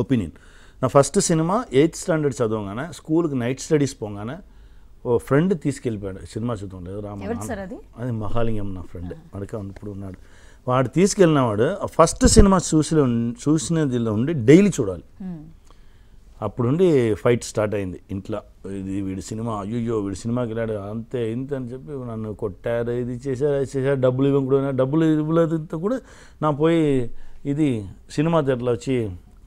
ఒపీనియన్ నా ఫస్ట్ సినిమా ఎయిత్ స్టాండర్డ్ చదవగానే స్కూల్కి నైట్ స్టడీస్ పోగానే ఓ ఫ్రెండ్ తీసుకెళ్ళిపోయాడు సినిమా చూద్దాం లేదు రామ అది మహాలింగం నా ఫ్రెండ్ అడక ఇప్పుడు ఉన్నాడు వాడు తీసుకెళ్ళినవాడు ఫస్ట్ సినిమా చూసి చూసినది ఉండి డైలీ చూడాలి అప్పుడుండి ఫైట్ స్టార్ట్ అయింది ఇంట్లో ఇది వీడి సినిమా అయ్యో వీడి సినిమాకి వెళ్ళాడు అంతే ఇంత అని చెప్పి నన్ను కొట్టారు ఇది చేశారు అది చేశారు డబ్బులు ఇవ్వం కూడా డబ్బులు ఇవ్వలేదు కూడా నా పోయి ఇది సినిమా థియేటర్లో వచ్చి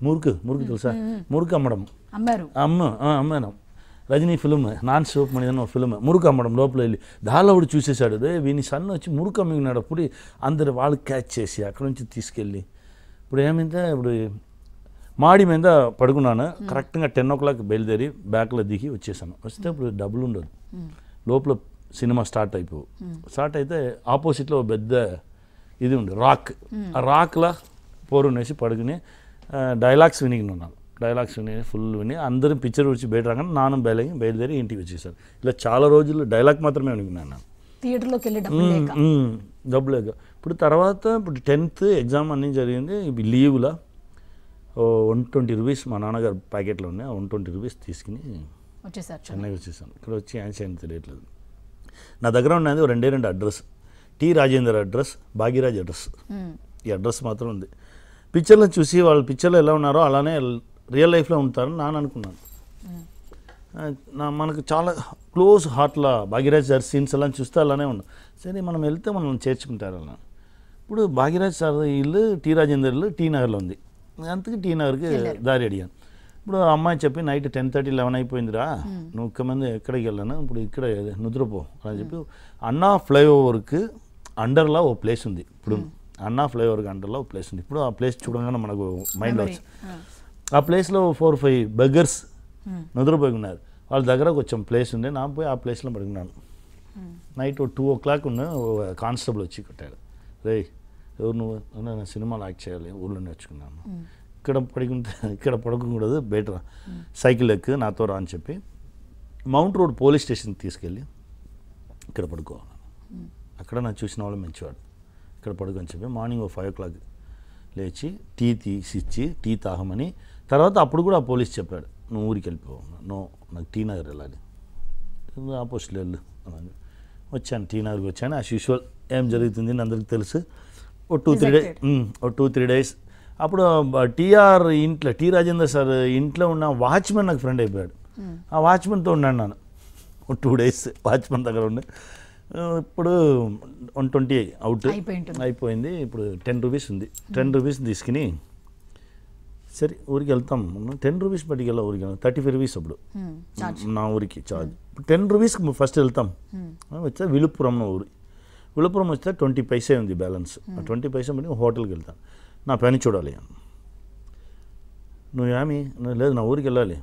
మురుకు మురుకు తెలుసా మురుకు అమ్మడం అమ్మారు అమ్మ అమ్మాను రజనీ ఫిలిం నాన్ శివమణి అని ఒక ఫిలిం మురుక అమ్మడం లోపల వెళ్ళి దాలవుడు చూసేశాడు రే వీని సన్ను వచ్చి మురుక అమ్మినాడు అప్పుడు అందరు వాళ్ళు క్యాచ్ చేసి అక్కడ నుంచి తీసుకెళ్ళి ఇప్పుడు ఏమైందా ఇప్పుడు మాడి మీద పడుకున్నాను కరెక్ట్గా టెన్ ఓ క్లాక్ బయలుదేరి బ్యాక్లో దిగి వచ్చేసాను వస్తే ఇప్పుడు డబ్బులు ఉండదు లోపల సినిమా స్టార్ట్ అయిపోవు స్టార్ట్ అయితే ఆపోజిట్లో పెద్ద ఇది ఉంది రాక్ ఆ రాక్లా పోరునేసి పడుకుని డైలాగ్స్ ఉన్నాను డైలాగ్స్ విని ఫుల్ విని అందరం పిక్చర్ వచ్చి బయట రాగానే నాన్న బయలుదేరి బయలుదేరి ఇంటికి వచ్చేసాను ఇలా చాలా రోజులు డైలాగ్ మాత్రమే అనుకున్నాను థియేటర్లోకి వెళ్ళి డబ్బు లేక ఇప్పుడు తర్వాత ఇప్పుడు టెన్త్ ఎగ్జామ్ అన్నీ జరిగింది ఇవి లీవ్లా వన్ ట్వంటీ రూపీస్ మా నాన్నగారు ప్యాకెట్లో ఉన్నాయి వన్ ట్వంటీ రూపీస్ తీసుకుని వచ్చేసారు చెన్నై వచ్చేసాను ఇక్కడ వచ్చి ఆన్సర్ అని తెలియట్లేదు నా దగ్గర ఉన్నది రెండే రెండు address T Rajendar address Bhagyaraj address ఈ అడ్రస్ మాత్రం ఉంది పిక్చర్లో చూసి వాళ్ళ పిక్చర్లో ఎలా ఉన్నారో అలానే రియల్ లైఫ్లో ఉంటారని నాన్న అనుకున్నాను నా మనకు చాలా క్లోజ్ హార్ట్లా భాగ్యరాజ్ సార్ సీన్స్ అలా చూస్తే అలానే ఉన్నాం సరే మనం వెళ్తే మనం చేర్చుకుంటారు అలా ఇప్పుడు భాగ్యరాజ్ సార్ ఇల్లు టీ రాజేందర్ ఇల్లు టీ నగర్లో ఉంది అంతకు టీ నగర్కి దారి అడిగాను ఇప్పుడు అమ్మాయి చెప్పి నైట్ టెన్ థర్టీ లెవెన్ అయిపోయిందిరా నువ్వు ఒక్క మంది ఎక్కడికి వెళ్ళాను ఇప్పుడు ఇక్కడ నుద్రపో అని చెప్పి అన్నా ఫ్లైఓవర్కి అండర్లా ఓ ప్లేస్ ఉంది ఇప్పుడు అన్నా ఫ్లైఓవర్కి అండర్లా ఓ ప్లేస్ ఉంది ఇప్పుడు ఆ ప్లేస్ చూడగానే మనకు మైండ్లో వచ్చింది ఆ ప్లేస్లో ఫోర్ ఫైవ్ బగ్గర్స్ hmm. నిద్రపోయి ఉన్నారు వాళ్ళ దగ్గర కొంచెం ప్లేస్ ఉండే నా పోయి ఆ ప్లేస్లో పడుకున్నాను hmm. Night two o'clock ఉన్న కానిస్టేబుల్ వచ్చి కొట్టాడు రే ఎవరు నువ్వు నేను సినిమాలు యాక్ట్ చేయాలి ఊళ్ళో నేర్చుకున్నాను hmm. ఇక్కడ పడుకుంటే ఇక్కడ పడుకోకూడదు బెటర్ సైకిల్ ఎక్కు నాతో రా అని చెప్పి మౌంట్ రోడ్ పోలీస్ స్టేషన్ తీసుకెళ్ళి ఇక్కడ పడుకోవాలి అక్కడ నా చూసిన వాళ్ళు మంచివాడు ఇక్కడ పడుకొని చెప్పి మార్నింగ్ ఓ ఫైవ్ ఓ క్లాక్ లేచి టీ తీసిచ్చి టీ తాగమని తర్వాత అప్పుడు కూడా ఆ పోలీస్ చెప్పాడు నువ్వు ఊరికి వెళ్ళిపోవు నో నాకు టీ నగర్ వెళ్ళాలి ఆపోజిట్లో వెళ్ళు అని వచ్చాను టీ నగర్కి వచ్చాను ఆ యూజువల్ ఏం జరుగుతుంది అని అందరికీ తెలుసు ఓ టూ త్రీ డేస్ ఓ టూ త్రీ డేస్ అప్పుడు టీఆర్ ఇంట్లో టీ రాజేందర్ సార్ ఇంట్లో ఉన్న వాచ్మెన్ నాకు ఫ్రెండ్ అయిపోయాడు ఆ వాచ్మెన్తో ఉన్నాను నేను ఓ టూ డేస్ వాచ్మెన్ దగ్గర ఉండే ఇప్పుడు వన్ ట్వంటీ అవుట్ అయిపోయింది ఇప్పుడు టెన్ రూపీస్ ఉంది టెన్ రూపీస్ తీసుకుని ಸರಿ ಊರಿಗೆ ಎಲ್ತಾಂ ಟೆನ್ ರುಪೀಸ್ ಬಟ್ಟಿಗೆಲ್ಲ ಊರಿಗೆ థర్టీ ఫైవ్ రూపీస్ అప్పుడు నా ఊరికి చార్జ్ టెన్ రూపీస్కి ఫస్ట్ వెళ్తాం వచ్చా విలుపురం ఊరి విలుపురం వస్తే ట్వంటీ పైసే ఉంది బ్యాలెన్స్ ఆ ట్వంటీ పైసే పెట్టి హోటల్కి వెళ్తాను నా పని చూడాలి నువ్వు ఏమి లేదు నా ఊరికి వెళ్ళాలి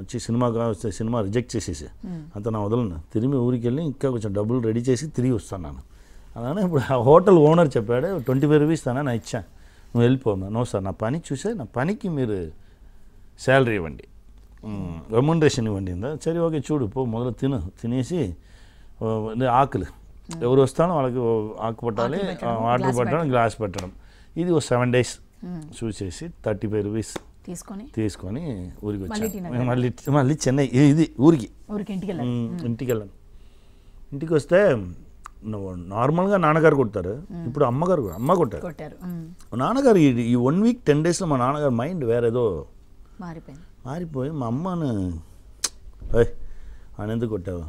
వచ్చి సినిమా వస్తే సినిమా రిజెక్ట్ చేసేసి అంత నా వదలను తిరిగి ఊరికి వెళ్ళి ఇంకా కొంచెం డబ్బులు రెడీ చేసి తిరిగి వస్తాను నాను అలానే ఇప్పుడు ఆ హోటల్ ఓనర్ చెప్పాడు ట్వంటీ ఫైవ్ రూపీస్ తానా నా ఇచ్చాను నువ్వు వెళ్ళిపోనా నో సార్ నా పని చూసే నా పనికి మీరు శాలరీ ఇవ్వండి రెమ్యునరేషన్ ఇవ్వండి సరే ఓకే చూడు పో మొదలు తిను తినేసి ఆకులు ఎవరు వస్తానో వాళ్ళకి ఆకు పట్టాలి వాటర్ పట్టడం గ్లాస్ పెట్టడం ఇది ఓ సెవెన్ డేస్ చూసేసి థర్టీ ఫైవ్ రూపీస్ తీసుకొని తీసుకొని ఊరికి వచ్చాను మళ్ళీ మళ్ళీ చెన్నై ఇది ఊరికి ఊరికి ఇంటికి వెళ్ళాను ఇంటికి వెళ్ళాను ఇంటికి వస్తే నార్మల్గా నాన్నగారు కొడతారు ఇప్పుడు అమ్మగారు అమ్మ కొట్టారు నాన్నగారు ఈ వన్ వీక్ టెన్ డేస్లో మా నాన్నగారు మైండ్ వేరేదో మారిపోయింది మారిపోయి మా అమ్మను ఆయన ఎందుకు కొట్టావు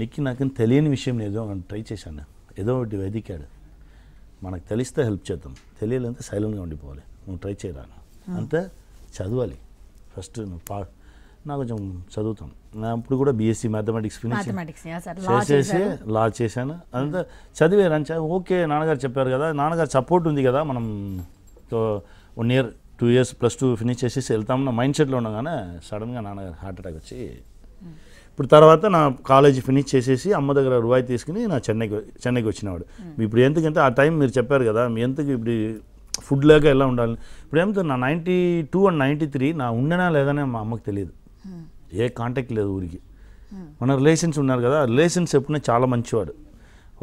నిక్కి నాకు తెలియని విషయం ఏదో ట్రై చేశాను ఏదో ఒకటి వెతికాడు మనకు తెలిస్తే హెల్ప్ చేద్దాం తెలియలేదంటే సైలెంట్గా ఉండిపోవాలి నువ్వు ట్రై చేయరాను అంతే చదవాలి ఫస్ట్ నువ్వు పా నాకు కొంచెం చదువుతాం అప్పుడు కూడా బీఎస్సీ మ్యాథమెటిక్స్ ఫినిష్ చేసేసి లా చేశాను అదంతా చదివేరంచా ఓకే నాన్నగారు చెప్పారు కదా నాన్నగారు సపోర్ట్ ఉంది కదా మనం one year two years plus two finish చేసేసి వెళ్తామన్న మైండ్ సెట్లో ఉండగానే సడన్గా నాన్నగారు హార్ట్ అటాక్ వచ్చి ఇప్పుడు తర్వాత నా కాలేజీ ఫినిష్ చేసేసి అమ్మ దగ్గర రూపాయి తీసుకుని నా చెన్నైకి చెన్నైకి వచ్చినవాడు hmm. ఇప్పుడు ఎందుకంటే ఆ టైం మీరు చెప్పారు కదా ఎందుకు ఇప్పుడు ఫుడ్ లేక ఎలా ఉండాలి ఇప్పుడు ఏమిటో నా ninety two and ninety three నా ఉండనా లేదనే మా అమ్మకి తెలియదు ఏ కాంటాక్ట్ లేదు ఊరికి మన రిలేషన్స్ ఉన్నారు కదా రిలేషన్స్ ఎప్పుడైనా చాలా మంచివాడు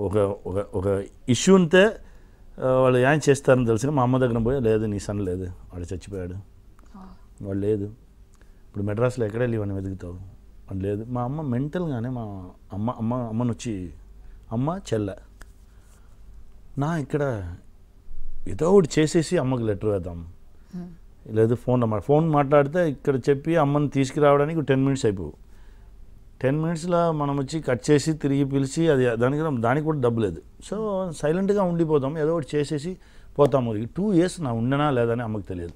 ఒక ఒక ఒక ఇష్యూ ఉంటే వాళ్ళు ఏం చేస్తారని తెలిసిన మా అమ్మ దగ్గర పోయి లేదు నీ సన్ లేదు వాడు చచ్చిపోయాడు వాడు లేదు ఇప్పుడు మెడ్రాస్లో ఎక్కడ వెళ్ళి లేవని వెతుకుతావు వాడు లేదు మా అమ్మ మెంటల్గానే మా అమ్మ అమ్మ అమ్మను వచ్చి అమ్మ చెల్ల నా ఇక్కడ ఏదో ఒకటి చేసేసి అమ్మకి లెటర్ వేద్దాం లేదు ఫోన్ మా ఫోన్ మాట్లాడితే ఇక్కడ చెప్పి అమ్మని తీసుకురావడానికి టెన్ మినిట్స్ అయిపోవు టెన్ మినిట్స్లో మనం వచ్చి కట్ చేసి తిరిగి పిలిచి అది దానికి దానికి కూడా డబ్బు లేదు సో సైలెంట్గా ఉండిపోతాం ఏదో ఒకటి చేసేసి పోతాము టూ ఇయర్స్ నా ఉండనా లేదని అమ్మకి తెలియదు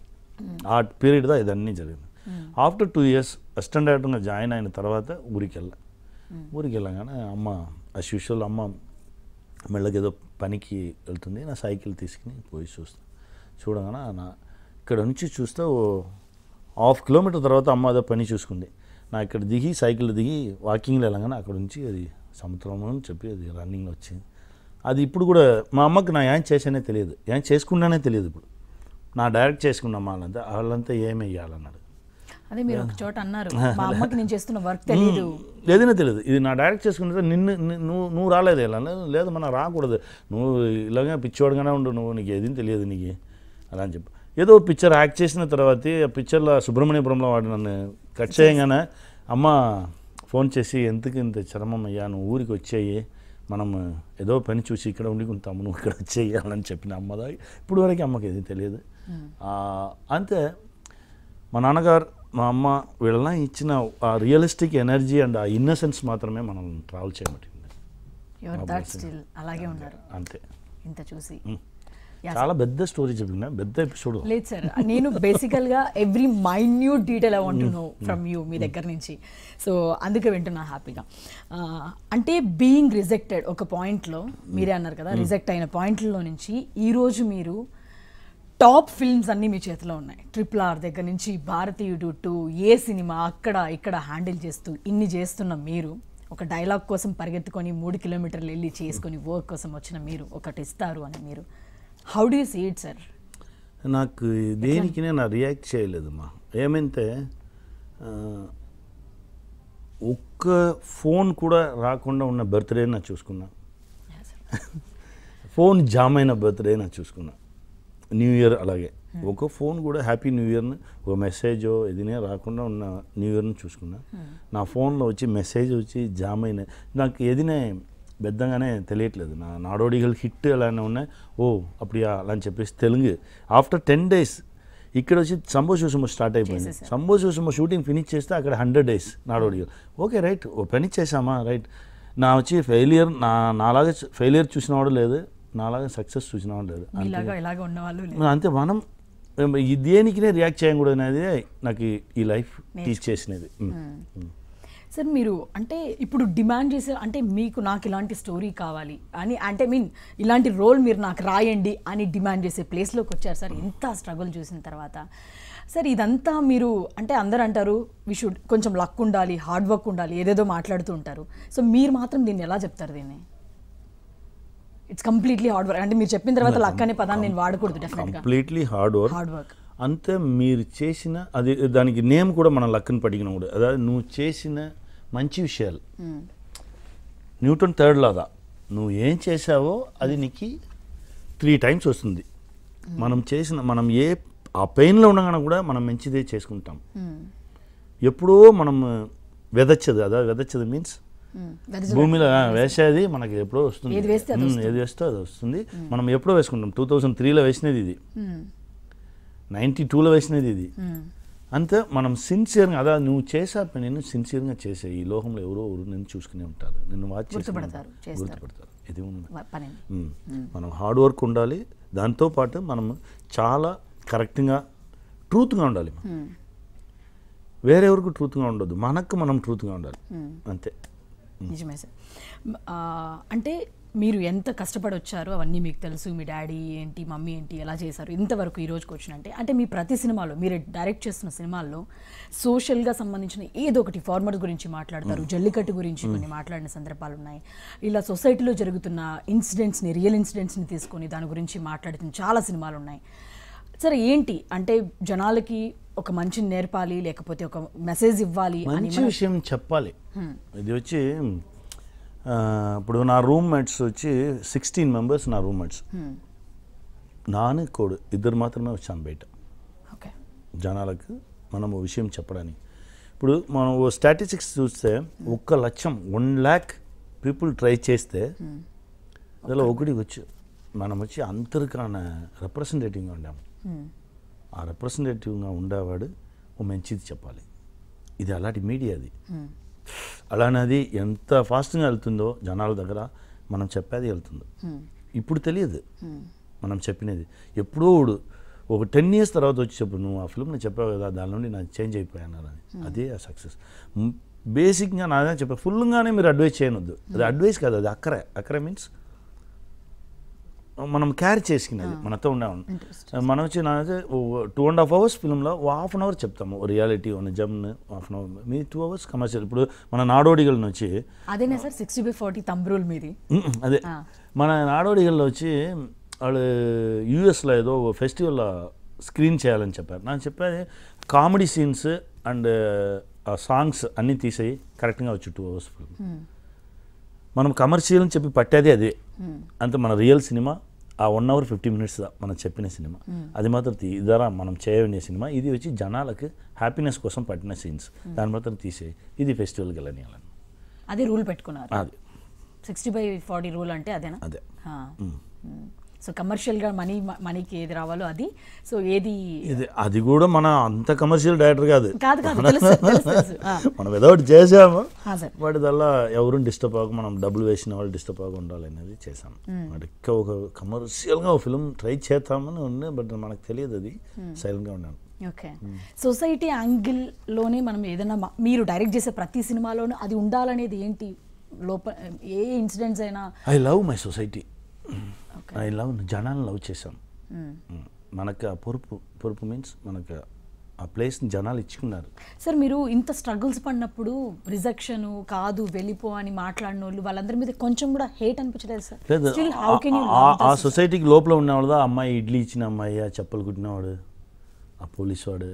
ఆ దా ఇదన్నీ జరిగింది ఆఫ్టర్ టూ ఇయర్స్ అసిస్టెంట్ డైరెక్టర్గా జాయిన్ అయిన తర్వాత ఊరికి వెళ్ళాను ఊరికి వెళ్ళగానే అమ్మ అస్ యూజువల్ అమ్మ మెళ్ళకి ఏదో పనికి వెళ్తుంది నా సైకిల్ తీసుకుని పోయి చూస్తాను చూడగానే నా ఇక్కడ నుంచి చూస్తే ఓ హాఫ్ కిలోమీటర్ తర్వాత అమ్మ అదే పని చూసుకుంది నా ఇక్కడ దిగి సైకిల్ దిగి వాకింగ్లో వెళ్ళగానే అక్కడ నుంచి అది సముద్రం అని చెప్పి అది రన్నింగ్లో వచ్చింది అది ఇప్పుడు కూడా మా అమ్మకి నా ఏం చేసానే తెలియదు ఏం చేసుకున్నానే తెలియదు ఇప్పుడు నా డైరెక్ట్ చేసుకున్నాం వాళ్ళంతా వాళ్ళంతా ఏమి వేయాలన్నాడు అదే మీరు ఒక చోట అన్నారు మా అమ్మకి నేను చేస్తున్న వర్క్ తెలియదు ఏదైనా తెలియదు ఇది నా డైరెక్ట్ చేసుకుంటే నిన్ను నువ్వు నువ్వు రాలేదు ఇలా లేదు మనం రాకూడదు నువ్వు ఇలాగే పిచ్చోడుగానే ఉండు నువ్వు నీకు ఏదీ తెలియదు నీకు అలా అని చెప్పి ఏదో పిక్చర్ యాక్ట్ చేసిన తర్వాత పిక్చర్లో సుబ్రహ్మణ్యపురంలో వాడు నన్ను కట్ చేయగానే అమ్మ ఫోన్ చేసి ఎందుకు ఇంత చరమం అయ్యా నువ్వు ఊరికి వచ్చేయి మనం ఏదో పని చూసి ఇక్కడ ఉండికుంటాము నువ్వు ఇక్కడ వచ్చేయాలని చెప్పిన అమ్మదా ఇప్పుడు వరకు అమ్మకి ఏది తెలియదు hmm. అంతే మా నాన్నగారు మా అమ్మ వీళ్ళని ఇచ్చిన ఆ రియలిస్టిక్ ఎనర్జీ అండ్ ఆ ఇన్నసెన్స్ మాత్రమే మనం ట్రావెల్ చేయబట్టింది అంతే ఇంత చూసి hmm. చాలా పెద్ద స్టోరీ చెప్పిన పెద్ద ఎపిసోడ్ లేదు సార్ నేను బేసికల్గా every minute detail I want know from you మీ దగ్గర నుంచి సో అందుకే వింటున్నా హ్యాపీగా అంటే బీయింగ్ రిజెక్టెడ్ ఒక పాయింట్లో మీరే అన్నారు కదా రిజెక్ట్ అయిన పాయింట్లో నుంచి ఈరోజు మీరు టాప్ ఫిల్మ్స్ అన్నీ మీ చేతిలో ఉన్నాయి ట్రిపుల్ ఆర్ దగ్గర నుంచి భారతీయుడు టు ఏ సినిమా అక్కడ ఇక్కడ హ్యాండిల్ చేస్తూ ఇన్ని చేస్తున్న మీరు ఒక డైలాగ్ కోసం పరిగెత్తుకొని మూడు కిలోమీటర్లు వెళ్ళి చేసుకొని వర్క్ కోసం వచ్చిన మీరు ఒకటి ఇస్తారు అని మీరు how do see it sir నాకు దేనికి నా రియాక్ట్ చేయలేదమ్మా ఏమంటే ఒక్క ఫోన్ కూడా రాకుండా ఉన్న బర్త్డే నా చూసుకున్నా ఫోన్ జామ్ అయిన బర్త్డే నా చూసుకున్నా న్యూ ఇయర్ అలాగే hmm. ఒక ఫోన్ కూడా హ్యాపీ న్యూ ఇయర్ని ఒక మెసేజ్ ఏదైనా రాకుండా ఉన్న న్యూ ఇయర్ని చూసుకున్నా hmm. నా ఫోన్లో వచ్చి మెసేజ్ వచ్చి జామ్ అయిన నాకు ఏదైనా పెద్దగానే తెలియట్లేదు నా నాడోడిగల్ హిట్ అలానే ఉన్నాయి ఓ అప్పుడియా అలా అని చెప్పేసి తెలుగు ఆఫ్టర్ టెన్ డేస్ ఇక్కడ వచ్చి సంబో చూసుమ స్టార్ట్ అయిపోయింది సంబో చూసుమ షూటింగ్ ఫినిష్ చేస్తే అక్కడ hundred days Nadodigal okay right ఓ పని చేసామా రైట్ నా వచ్చి ఫెయిలియర్ నా నాలాగా ఫెయిలియర్ చూసిన వాడు లేదు నాలాగా సక్సెస్ వాడు లేదు అంతే మనం దేనికి రియాక్ట్ చేయకూడదు అనేది నాకు ఈ లైఫ్ టీచ్ చేసినది సార్ మీరు అంటే ఇప్పుడు డిమాండ్ చేసే అంటే మీకు నాకు ఇలాంటి స్టోరీ కావాలి అని అంటే మీన్ ఇలాంటి రోల్ మీరు నాకు రాయండి అని డిమాండ్ చేసే ప్లేస్లోకి వచ్చారు సార్ ఎంత స్ట్రగుల్ చూసిన తర్వాత సార్ ఇదంతా మీరు అంటే అందరు అంటారు వి షుడ్ కొంచెం లక్ ఉండాలి హార్డ్ వర్క్ ఉండాలి ఏదేదో మాట్లాడుతూ ఉంటారు సో మీరు మాత్రం దీన్ని ఎలా చెప్తారు దీన్ని ఇట్స్ కంప్లీట్లీ హార్డ్ వర్క్ అంటే మీరు చెప్పిన తర్వాత లక్ అనే పదాన్ని నేను వాడకూడదు completely hard work hard work అంతే మీరు చేసిన అది దానికి నేమ్ కూడా మనం లక్కని పడిగిన కూడా అదే నువ్వు చేసిన మంచి విషయాలు న్యూటన్ థర్డ్ లాదా నువ్వు ఏం చేసావో అది నీకు త్రీ టైమ్స్ వస్తుంది మనం చేసిన మనం ఏ ఆ పెయిన్లో ఉండగానే కూడా మనం మంచిదే చేసుకుంటాం ఎప్పుడో మనం వెదచ్చదు అదా వెదచ్చదు మీన్స్ భూమిలో వేసేది మనకి ఎప్పుడో వస్తుంది ఏది వేస్తే అది వస్తుంది మనం ఎప్పుడో వేసుకుంటాం టూ థౌజండ్ త్రీలో వేసినది ఇది నైంటీ టూలో వేసినది ఇది అంతే మనం సిన్సియర్గా అదా నువ్వు పని నేను సిన్సియర్గా చేసే ఈ లోకంలో ఎవరో ఎవరు నిన్ను చూసుకునే ఉంటారు నిన్ను వాచ్ గుర్తుపడతారు ఇది ఉంది మనం హార్డ్ వర్క్ ఉండాలి దాంతోపాటు మనం చాలా కరెక్ట్గా ట్రూత్గా ఉండాలి వేరెవరికి ట్రూత్గా ఉండదు మనకు మనం ట్రూత్గా ఉండాలి అంతే నిజమే సార్ అంటే మీరు ఎంత కష్టపడి వచ్చారో అవన్నీ మీకు తెలుసు మీ డాడీ ఏంటి మమ్మీ ఏంటి ఎలా చేశారు ఇంతవరకు ఈ రోజుకి వచ్చినంటే అంటే మీ ప్రతి సినిమాలో మీరు డైరెక్ట్ చేస్తున్న సినిమాల్లో సోషల్గా సంబంధించిన ఏదో ఒకటి ఫార్మర్ గురించి మాట్లాడతారు జల్లికట్టు గురించి కొన్ని మాట్లాడిన సందర్భాలు ఉన్నాయి ఇలా సొసైటీలో జరుగుతున్న ఇన్సిడెంట్స్ని రియల్ ఇన్సిడెంట్స్ని తీసుకొని దాని గురించి మాట్లాడుతున్న చాలా సినిమాలు ఉన్నాయి సరే ఏంటి అంటే జనాలకి ఒక మంచిని నేర్పాలి లేకపోతే ఒక మెసేజ్ ఇవ్వాలి మంచి విషయం చెప్పాలి ఇది వచ్చి ఇప్పుడు నా రూమ్మేట్స్ వచ్చి సిక్స్టీన్ మెంబర్స్ నా రూమ్మేట్స్ hmm. నాను కోడు ఇద్దరు మాత్రమే వచ్చాను బయట జనాలకు మనము విషయం చెప్పడానికి ఇప్పుడు మనం ఓ స్టాటిస్టిక్స్ చూస్తే hmm. ఒక్క లక్షం వన్ ల్యాక్ పీపుల్ ట్రై చేస్తే hmm. అందులో ఒకటి వచ్చి మనం వచ్చి అంతరికాన రిప్రజెంటేటివ్గా ఉండాము ఆ రిప్రజెంటేటివ్గా ఉండేవాడు ఓ మంచిది చెప్పాలి ఇది అలాంటి మీడియా అది అలానది ఎంత ఫాస్ట్గా వెళ్తుందో జనాల దగ్గర మనం చెప్పేది వెళ్తుందో ఇప్పుడు తెలియదు మనం చెప్పినది ఎప్పుడో ఒక టెన్ ఇయర్స్ తర్వాత వచ్చి చెప్పు నువ్వు ఆ ఫిల్మ్ చెప్పావు కదా దాని నుండి నాకు చేంజ్ అయిపోయాను అని అదే ఆ సక్సెస్ బేసిక్గా నాదే చెప్పా ఫుల్గానే మీరు అడ్వైస్ చేయనొద్దు అది అడ్వైస్ కాదు అది అక్కరే అక్కరే మీన్స్ మనం క్యారీ చేసినది మనతో ఉండే మనం వచ్చి టూ అండ్ హాఫ్ అవర్స్ ఫిల్మ్లో ఓ హాఫ్ అన్ అవర్ చెప్తాము రియాలిటీ జమ్ హాఫ్ అన్ అవర్ మీ టూ అవర్స్ కమర్షియల్ ఇప్పుడు మన నాడోడిగల నుంచి అదే సార్ సిక్స్టీ బై ఫార్టీ తమ్రూల్ మీది అదే మన నాడోడిగల్లో వచ్చి వాళ్ళు యూఎస్లో ఏదో ఫెస్టివల్లో స్క్రీన్ చేయాలని చెప్పారు నాకు చెప్పేది కామెడీ సీన్స్ అండ్ సాంగ్స్ అన్నీ తీసేయి కరెక్ట్గా వచ్చి టూ అవర్స్ ఫిల్మ్ మనం కమర్షియల్ అని చెప్పి పట్టేది అదే అంత మన రియల్ సినిమా ఆ వన్ అవర్ ఫిఫ్టీ మినిట్స్ మనం చెప్పిన సినిమా అది మాత్రం ధర మనం చేయని సినిమా ఇది వచ్చి జనాలకు హ్యాపీనెస్ కోసం పట్టిన సీన్స్ దాన్ని మాత్రం తీసే ఇది ఫెస్టివల్ గలనీయాలని అది రూల్ పెట్టుకున్నారు అది సిక్స్టీ బై ఫార్టీ రూల్ అంటే అదేనా అదే సో కమర్షియల్గా మనీ మనీకి ఏది రావాలో అది సో ఏది ఇది అది కూడా మన అంత కమర్షియల్ డైరెక్టర్ కాదు కాదు మనం ఏదో ఒకటి చేసాము వాటిదల్లా ఎవరు డిస్టర్బ్ అవ్వక మనం డబ్బులు వేసిన వాళ్ళు డిస్టర్బ్ అవ్వక ఉండాలి అనేది చేసాం వాటికి ఒక కమర్షియల్గా ఒక ఫిల్మ్ ట్రై చేద్దామని ఉంది బట్ మనకు తెలియదు అది సైలెంట్గా ఉన్నాను ఓకే సొసైటీ యాంగిల్లోనే మనం ఏదైనా మీరు డైరెక్ట్ చేసే ప్రతి సినిమాలోనూ అది ఉండాలనేది ఏంటి లోప ఏ ఇన్సిడెంట్స్ అయినా I love my society I love జనాలను లవ్ చేశాం hmm. Hmm. మనకు ఆ పొరుపు పొరుపు మీన్స్ మనకు ఆ ప్లేస్ని జనాలు ఇచ్చుకున్నారు సార్ మీరు ఇంత స్ట్రగుల్స్ పడినప్పుడు రిజెక్షన్ కాదు వెళ్ళిపో అని మాట్లాడిన వాళ్ళు వాళ్ళందరి మీద కొంచెం కూడా హేట్ అనిపించలేదు సార్ లేదు ఆ సొసైటీకి లోపల ఉన్నవాడు ఆ అమ్మాయి ఇడ్లీ ఇచ్చిన అమ్మాయి ఆ చెప్పలు కుట్టినవాడు ఆ పోలీస్ వాడు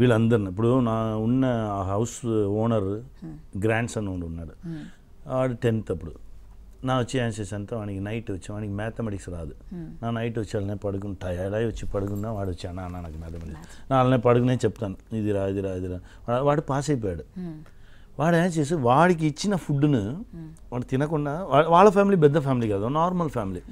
వీళ్ళందరిని ఇప్పుడు నా ఉన్న హౌస్ ఓనర్ గ్రాండ్ సన్ ఉన్నాడు వాడు hmm. టెన్త్ అప్పుడు నా వచ్చి ఏం ఆన్సర్స్ అంతా వానికి నైట్ వచ్చి వానికి మ్యాథమెటిక్స్ రాదు నా నైట్ వచ్చి వాళ్ళనే పడుకుంటా ఎలా వచ్చి పడుకున్నా వాడు వచ్చా అన్న నాకు మ్యాథమెటిక్స్ నా వాళ్ళనే పడుకునే చెప్తాను ఇది రా ఇది రా ఇది రా వాడు పాస్ అయిపోయాడు వాడు ఏం చేసి వాడికి ఇచ్చిన ఫుడ్ను వాడు తినకుండా వాళ్ళ ఫ్యామిలీ పెద్ద ఫ్యామిలీ కాదు నార్మల్ ఫ్యామిలీ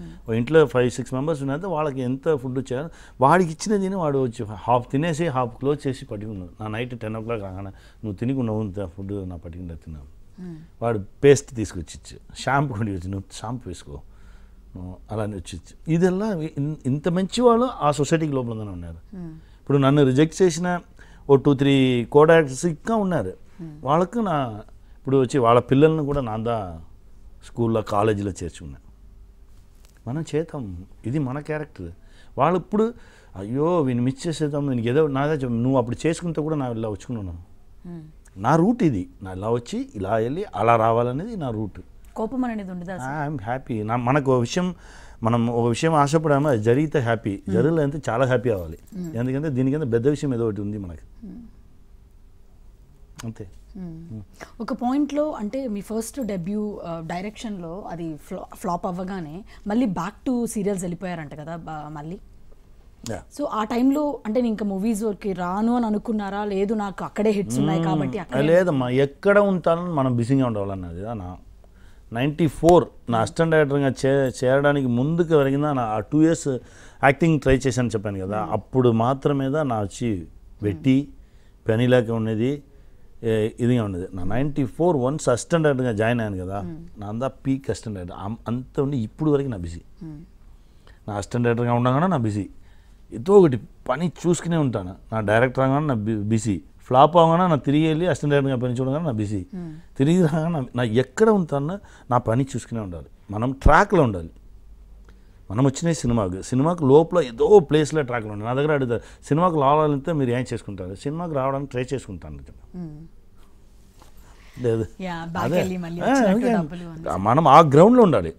ఇంట్లో ఫైవ్ సిక్స్ మెంబర్స్ ఉన్నది వాళ్ళకి ఎంత ఫుడ్ వచ్చాయో వాడికి ఇచ్చిన తిని వాడు వచ్చి హాఫ్ తినేసి హాఫ్ క్లోజ్ చేసి పట్టుకున్నాడు నా నైట్ టెన్ ఓ క్లాక్ రాగానే నువ్వు తినకుండా ఉంది ఫుడ్ నా పట్టుకుండా తిన్నాను వాడు పేస్ట్ తీసుకొచ్చిచ్చు షాంపూ కొండి వచ్చి నువ్వు షాంపూ వేసుకో అలానే వచ్చిచ్చు ఇదెల్లా ఇంత మంచి వాళ్ళు ఆ సొసైటీకి లోపల ఉన్నారు ఇప్పుడు నన్ను రిజెక్ట్ చేసిన ఓ టూ త్రీ కోడాక్టర్స్ ఇంకా ఉన్నారు వాళ్ళకు నా ఇప్పుడు వచ్చి వాళ్ళ పిల్లల్ని కూడా నా దా స్కూల్లో కాలేజీలో చేర్చుకున్నాను మనం చేతాం ఇది మన క్యారెక్టర్ వాళ్ళు ఇప్పుడు అయ్యో వీని మిస్ చేసేద్దాం నేను ఏదో నాదే నువ్వు అప్పుడు చేసుకుంటే కూడా నా ఇలా వచ్చుకున్నాను నా రూట్ ఇది నా ఇలా వచ్చి ఇలా వెళ్ళి అలా రావాలనేది నా రూట్ కోపం అనేది ఉండదు ఐఎమ్ హ్యాపీ నా మనకు విషయం మనం ఒక విషయం ఆశపడాము అది జరిగితే హ్యాపీ జరిగితే చాలా హ్యాపీ అవ్వాలి ఎందుకంటే దీనికంటే పెద్ద విషయం ఏదో ఒకటి ఉంది మనకి అంతే ఒక పాయింట్లో అంటే మీ ఫస్ట్ డెబ్యూ డైరెక్షన్లో అది ఫ్లా ఫ్లాప్ అవ్వగానే మళ్ళీ బ్యాక్ టు సీరియల్స్ వెళ్ళిపోయారంట కదా మళ్ళీ సో ఆ టైంలో అంటే ఇంకా మూవీస్ వరకు రాను అని అనుకున్నారా లేదు నాకు అక్కడే హిట్స్ ఉన్నాయి hmm. కాబట్టి లేదమ్మా ఎక్కడ ఉంటాను మనం బిజీగా ఉండాలన్నది నా నైంటీ ఫోర్ నా అసిస్టెంట్ డైరెక్టర్గా చే చేరడానికి ముందుకు జరిగిన నా ఆ టూ ఇయర్స్ యాక్టింగ్ ట్రై చేశాను చెప్పాను కదా hmm. అప్పుడు మాత్రమే నా వచ్చి వెట్టి hmm. పని లేక ఉండేది ఇదిగా ఉండేది నా నైంటీ ఫోర్ వన్స్ అసిస్టెంట్ డైరెక్టర్గా జాయిన్ అయ్యాను కదా నా అంతా పీక్ అసిస్టెంట్ డైరెక్టర్ అంత ఉండి ఇప్పుడు వరకు నా బిజీ నా అసిస్టెంట్ డైరెక్టర్గా ఉండగానే నా బిజీ ఏదో ఒకటి పని చూసుకునే ఉంటాను నా డైరెక్టర్ రాగానే నా బిజీ ఫ్లాప్ అవగానే నా తిరిగి వెళ్ళి అసిస్టెంట్ డైరెక్టర్గా పని చూడగానే నా బిజీ తిరిగి రాగానే నా ఎక్కడ ఉంటానో నా పని చూసుకునే ఉండాలి మనం ట్రాక్లో ఉండాలి మనం వచ్చిన సినిమాకు సినిమాకు లోపల ఏదో ప్లేస్లో ట్రాక్లో ఉండాలి నా దగ్గర అడుగుతారు సినిమాకు రావాలంటే మీరు ఏం చేసుకుంటారు సినిమాకు రావడానికి ట్రై చేసుకుంటాను లేదు అదే మనం ఆ గ్రౌండ్లో ఉండాలి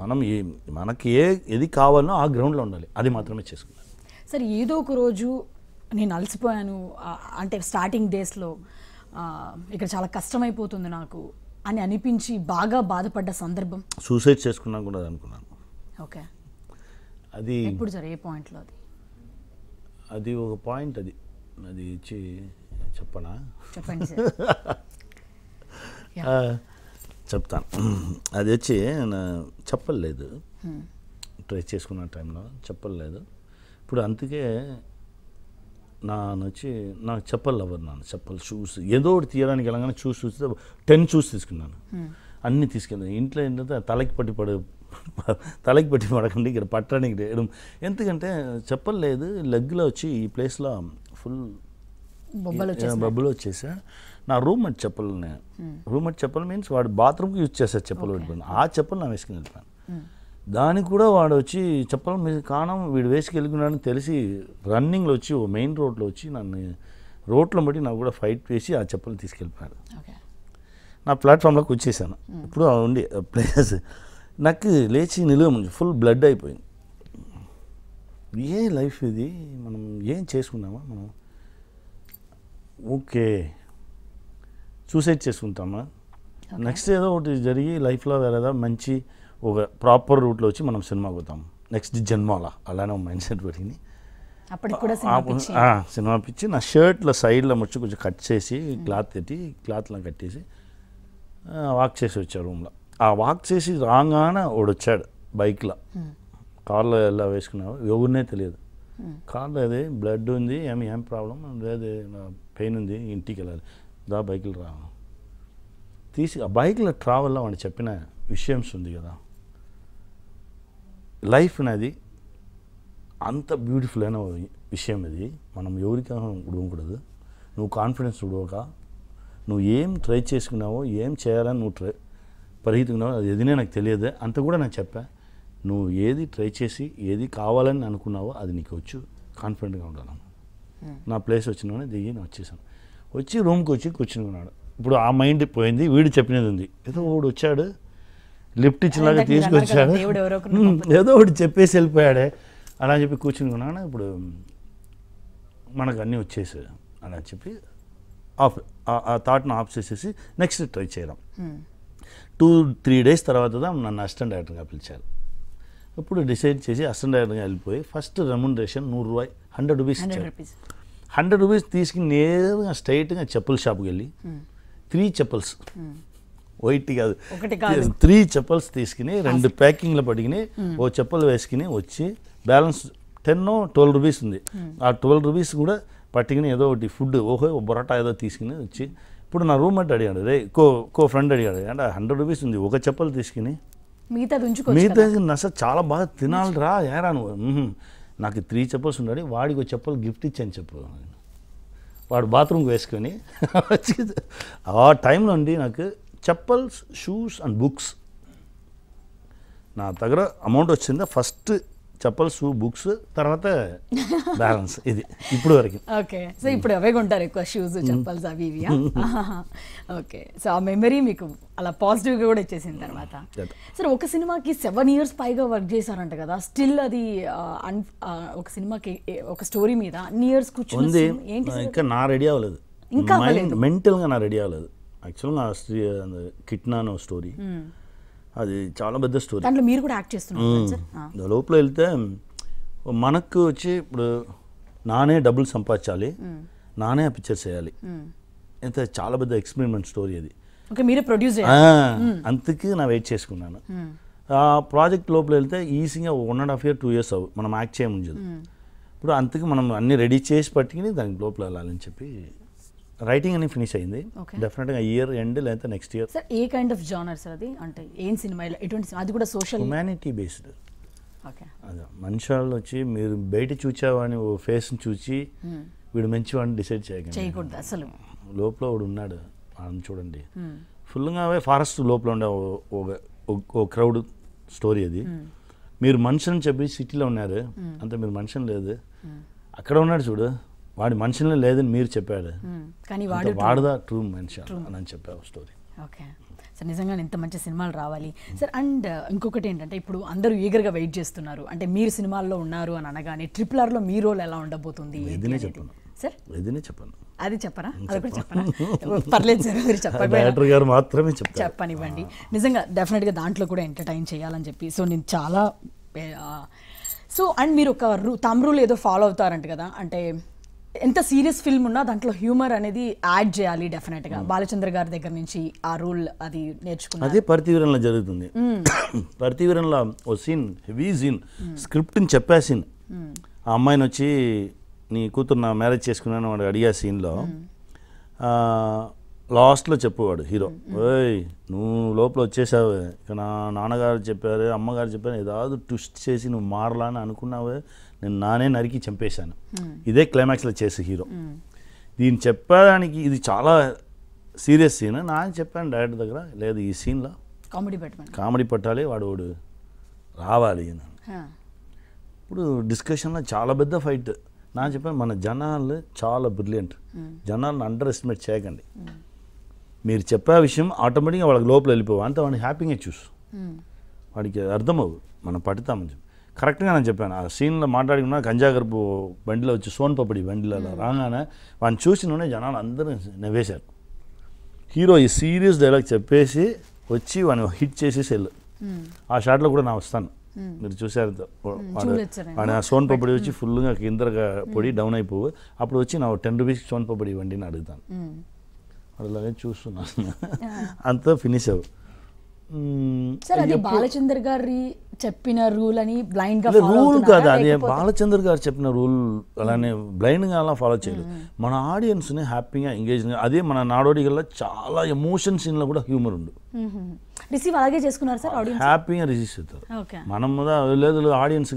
మనం ఏ మనకి ఏ ఏది కావాలనో ఆ గ్రౌండ్లో ఉండాలి అది మాత్రమే చేసుకుంటాం సరే ఏదో ఒక రోజు నేను అలసిపోయాను అంటే స్టార్టింగ్ డేస్లో ఇక్కడ చాలా కష్టమైపోతుంది నాకు అని అనిపించి బాగా బాధపడ్డ సందర్భం సూసైడ్ చేసుకున్నా కూడా అనుకున్నాను ఓకే అది ఇప్పుడు సార్ ఏ పాయింట్లో అది అది ఒక పాయింట్ అది అది ఇచ్చి చెప్పనా చెప్పండి చెప్తాను అది వచ్చి చెప్పలేదు ట్రై చేసుకున్న టైంలో చెప్పలేదు ఇప్పుడు అందుకే నా వచ్చి నాకు చెప్పలు అవ్వరు నాన్న చెప్పలు షూస్ ఏదో ఒకటి తీయడానికి వెళ్ళగానే షూస్ చూస్తే టెన్ షూస్ తీసుకున్నాను అన్నీ తీసుకెళ్ళాను ఇంట్లో ఏంటంటే తలకి పట్టి పడ తలకి పట్టి పడకండి ఇక్కడ పట్టడానికి వేయడం ఎందుకంటే చెప్పలు లేదు లెగ్లో వచ్చి ఈ ప్లేస్లో ఫుల్ బొబ్బలు వచ్చేసా నా రూమ్మేట్ చెప్పలు ఉన్నాయి రూమ్మేట్ చెప్పలు మీన్స్ వాడు బాత్రూమ్కి యూజ్ చేసే చెప్పలు పెట్టుకున్నాను ఆ చెప్పలు నా వేసుకుని వెళ్ళిపోయాను దానికి కూడా వాడు వచ్చి చెప్పాలి మీరు కాణం వీడు వేసుకెళ్ళుకున్నాడని తెలిసి రన్నింగ్లో వచ్చి ఓ మెయిన్ రోడ్లో వచ్చి నన్ను రోడ్లో బట్టి నాకు కూడా ఫైట్ వేసి ఆ చెప్పలు తీసుకెళ్ళిపోయాడు నా ప్లాట్ఫామ్లోకి వచ్చేసాను ఇప్పుడు ఉండి ప్లేస్ నాకు లేచి నిలువ ఫుల్ బ్లడ్ అయిపోయింది ఏ లైఫ్ ఇది మనం ఏం చేసుకున్నామా మనం ఓకే సూసైడ్ చేసుకుంటామా నెక్స్ట్ ఏదో ఒకటి జరిగి లైఫ్లో వేరేదా మంచి ఒక ప్రాపర్ రూట్లో వచ్చి మనం సినిమా పోతాం నెక్స్ట్ జన్మాల అలానే మైండ్ సెట్ పెరిగింది సినిమా పిచ్చి నా షర్ట్లో సైడ్లో వచ్చి కొంచెం కట్ చేసి క్లాత్ పెట్టి క్లాత్లో కట్టేసి వాక్ చేసి వచ్చాడు రూమ్లో ఆ వాక్ చేసి వాడు వచ్చాడు బైక్లో కార్లో ఎలా వేసుకున్నావు ఎవరినే తెలియదు కార్లో అది బ్లడ్ ఉంది ఏమి ఏం ప్రాబ్లం లేదు పెయిన్ ఉంది ఇంటికి వెళ్ళాలి దా బైక్లు రా తీసి ఆ బైక్లో ట్రావెల్లో వాడు చెప్పిన విషయమ్స్ ఉంది కదా లైఫ్ అనేది అంత బ్యూటిఫుల్ అయిన విషయం ఇది మనం ఎవరికైనా ఉడవకూడదు నువ్వు కాన్ఫిడెన్స్ ఉడవక నువ్వు ఏం ట్రై చేసుకున్నావో ఏం చేయాలని నువ్వు ట్రై పరిగెత్తుకున్నావో అది ఎదినే నాకు తెలియదు అంత కూడా నేను చెప్పా నువ్వు ఏది ట్రై చేసి ఏది కావాలని అనుకున్నావో అది నీకు వచ్చు కాన్ఫిడెంట్గా ఉండాలను నా ప్లేస్ వచ్చినానే దిగి నేను వచ్చేసాను వచ్చి రూమ్కి వచ్చి కూర్చుని ఉన్నాడు ఇప్పుడు ఆ మైండ్ పోయింది వీడు చెప్పినది ఉంది ఏదో వాడు వచ్చాడు లిఫ్ట్ ఇచ్చినాక తీసుకొచ్చాడు ఏదో ఒకటి చెప్పేసి వెళ్ళిపోయాడే అలా చెప్పి కూర్చుని ఇప్పుడు మనకు అన్నీ వచ్చేసాయి అలా చెప్పి ఆఫ్ ఆ థాట్ను ఆఫ్ చేసేసి నెక్స్ట్ ట్రై చేయడం టూ త్రీ డేస్ తర్వాత నన్ను అసిస్టెంట్ డైరెక్టర్గా పిలిచారు ఇప్పుడు డిసైడ్ చేసి అసిస్టెంట్ డైరెక్టర్గా వెళ్ళిపోయి ఫస్ట్ రెమ్యూనరేషన్ నూరు రూపాయి హండ్రెడ్ రూపీస్ హండ్రెడ్ రూపీస్ తీసుకుని నేరుగా స్ట్రైట్గా చెప్పుల షాప్కి వెళ్ళి త్రీ చెప్పుల్స్ వైట్ కాదు త్రీ చెప్పల్స్ తీసుకుని రెండు ప్యాకింగ్లు పడిగిని ఓ చెప్పలు వేసుకుని వచ్చి బ్యాలెన్స్ టెన్ ట్వెల్వ్ రూపీస్ ఉంది ఆ ట్వెల్వ్ రూపీస్ కూడా పట్టుకుని ఏదో ఒకటి ఫుడ్ ఓహో బొరటా ఏదో తీసుకుని వచ్చి ఇప్పుడు నా రూమ్ అంటే అడిగాడు రే కో కో ఫ్రెండ్ అడిగాడు అంటే హండ్రెడ్ రూపీస్ ఉంది ఒక చెప్పలు తీసుకుని మిగతా మిగతా నస చాలా బాగా తినాలిరా ఏరా నువ్వు నాకు త్రీ చెప్పల్స్ ఉండాలి వాడికి ఒక చెప్పలు గిఫ్ట్ ఇచ్చాను చెప్పు వాడు బాత్రూమ్కి వేసుకొని ఆ టైంలో ఉండి నాకు చెప్పల్స్ షూస్ అండ్ బుక్స్ నా దగ్గర అమౌంట్ వచ్చిందా ఫస్ట్ చెప్పల్స్ షూ బుక్స్ తర్వాత బ్యాలెన్స్ ఇది ఇప్పుడు వరకు ఓకే సో ఇప్పుడు అవే కొంటారు ఎక్కువ షూస్ చెప్పల్స్ అవి ఇవి ఓకే సో ఆ మెమరీ మీకు అలా పాజిటివ్గా కూడా ఇచ్చేసిన తర్వాత సరే ఒక సినిమాకి సెవెన్ ఇయర్స్ పైగా వర్క్ చేశారంట కదా స్టిల్ అది ఒక సినిమాకి ఒక స్టోరీ మీద అన్ని ఇయర్స్ కూర్చుంది ఇంకా నా రెడీ అవ్వలేదు ఇంకా మెంటల్గా నా రెడీ అవ్వలేదు యాక్చువల్ నా కిట్నానో స్టోరీ hmm. అది చాలా పెద్ద స్టోరీ దాంట్లో మీరు కూడా యాక్ట్ చేస్తున్నారు hmm. లోపల వెళ్తే మనకు వచ్చి ఇప్పుడు నానే డబ్బులు సంపాదించాలి hmm. నానే ఆ పిక్చర్స్ వేయాలి అయితే చాలా పెద్ద ఎక్స్పెరిమెంట్ స్టోరీ అది ఓకే మీరే ప్రొడ్యూస్ అంతకి నా వెయిట్ చేసుకున్నాను ఆ ప్రాజెక్ట్ లోపల వెళ్తే ఈజీగా one and half year two years అవ్వు మనం యాక్ట్ చేయముంచదు ఇప్పుడు అంతకు మనం అన్ని రెడీ చేసి పట్టుకుని దానికి లోపల వెళ్ళాలని చెప్పి రైటింగ్ అని ఫినిష్ అయింది డెఫినెట్గా ఇయర్ ఎండ్ లేకపోతే next year sir a kind of genre sir అది అంటే ఏం సినిమా ఎటువంటి అది కూడా సోషల్ హ్యుమానిటీ బేస్డ్ అదే మనిషి వాళ్ళు వచ్చి మీరు బయట చూచావని ఓ ఫేస్ని చూసి hmm. వీడు మంచివాడిని డిసైడ్ చేయకూడదు అసలు లోపల వాడు ఉన్నాడు వాళ్ళని చూడండి ఫుల్గా hmm. అవే ఫారెస్ట్ లోపల ఉండే ఓ క్రౌడ్ స్టోరీ అది hmm. మీరు మనిషిని చెప్పి సిటీలో ఉన్నారు అంత మీరు మనిషిని లేదు అక్కడ ఉన్నాడు చూడు వాడి మనిషిలో లేదని మీరు చెప్పాడు కానీ వాడు వాడదా ట్రూ మనిషి అని చెప్పారు స్టోరీ ఓకే సార్ నిజంగా ఇంత మంచి సినిమాలు రావాలి సార్ అండ్ uh, ఇంకొకటి ఏంటంటే ఇప్పుడు అందరూ ఈగర్గా వెయిట్ చేస్తున్నారు అంటే మీరు సినిమాల్లో ఉన్నారు అని అనగానే ట్రిపుల్ ఆర్లో మీ రోల్ ఎలా ఉండబోతుంది సార్ ఇదినే చెప్పను అది చెప్పరా అది కూడా చెప్పరా పర్లేదు సార్ మీరు చెప్పండి గారు మాత్రమే చెప్పనివ్వండి నిజంగా డెఫినెట్గా దాంట్లో కూడా ఎంటర్టైన్ చేయాలని చెప్పి సో నేను చాలా సో అండ్ మీరు ఒక తమ్రూలు ఏదో ఫాలో అవుతారంట కదా అంటే ఎంత సీరియస్ ఫిల్మ్ ఉన్నా దాంట్లో హ్యూమర్ అనేది యాడ్ చేయాలి డెఫినెట్ గా hmm. బాలచంద్ర గారి దగ్గర నుంచి ఆ రూల్ అది నేర్చుకున్నా అదే ప్రతివీరంలో జరుగుతుంది hmm. ప్రతివీరంలో ఓ సీన్ హెవీ సీన్ స్క్రిప్ట్ని చెప్పా సీన్ ఆ అమ్మాయిని వచ్చి నీ కూతురు నా మ్యారేజ్ చేసుకున్నాను వాడు అడిగే సీన్లో లాస్ట్లో చెప్పేవాడు హీరో ఓయ్ నువ్వు లోపల వచ్చేసావే ఇక నా నాన్నగారు చెప్పారు అమ్మగారు చెప్పారు ఏదాదు ట్విస్ట్ చేసి నువ్వు మారలా అని అనుకున్నావే నేను నానే నరికి చంపేశాను ఇదే క్లైమాక్స్లో చేసే హీరో దీన్ని చెప్పడానికి ఇది చాలా సీరియస్ సీన్ నానే చెప్పాను డైరెక్టర్ దగ్గర లేదు ఈ సీన్లో కామెడీ పెట్టాలి కామెడీ పట్టాలి వాడు వాడు రావాలి అని ఇప్పుడు డిస్కషన్లో చాలా పెద్ద ఫైట్ నా చెప్పాను మన జనాలు చాలా బ్రిలియంట్ జనాలను అండర్ ఎస్టిమేట్ చేయకండి మీరు చెప్పే విషయం ఆటోమేటిక్గా వాళ్ళకి లోపల వెళ్ళిపోవు అంత వాడిని హ్యాపీగా చూసు వాడికి అర్థమవు మనం పడతామని చెప్పి కరెక్ట్గా నేను చెప్పాను ఆ సీన్లో మాట్లాడుకున్నా గంజాగర్పు బండిలో వచ్చి సోన్ పప్పడి బండిలో రాగానే వాడిని చూసిన జనాలు అందరూ నవ్వేశారు హీరో ఈ సీరియస్ డైలాగ్ చెప్పేసి వచ్చి వాడిని హిట్ చేసి సెల్ ఆ షాట్లో కూడా నా వస్తాను మీరు చూశారు వాడు ఆ సోన్ పప్పడి వచ్చి ఫుల్గా కిందరగా పొడి డౌన్ అయిపోవు అప్పుడు వచ్చి నా టెన్ రూపీస్ సోన్ పప్పడి ఇవ్వండి అడుగుతాను అలాగే చూస్తున్నాను అంతా ఫినిష్ అవ్వు బాలచందర్ గారి చెప్పిన రూల్ అని బ్లైండ్ గా రూల్ కాదు అది బాలచందర్ గారు చెప్పిన రూల్ అలానే బ్లైండ్ గా అలా ఫాలో చేయలేదు మన ఆడియన్స్ ని హ్యాపీగా ఎంగేజ్ అదే మన నాడోడిగల్లో చాలా ఎమోషన్ సీన్ లో కూడా హ్యూమర్ ఉండు రిసీవ్ అలాగే చేసుకున్నారు సార్ ఆడియన్స్ హ్యాపీగా రిసీవ్ చేస్తారు మనం లేదు ఆడియన్స్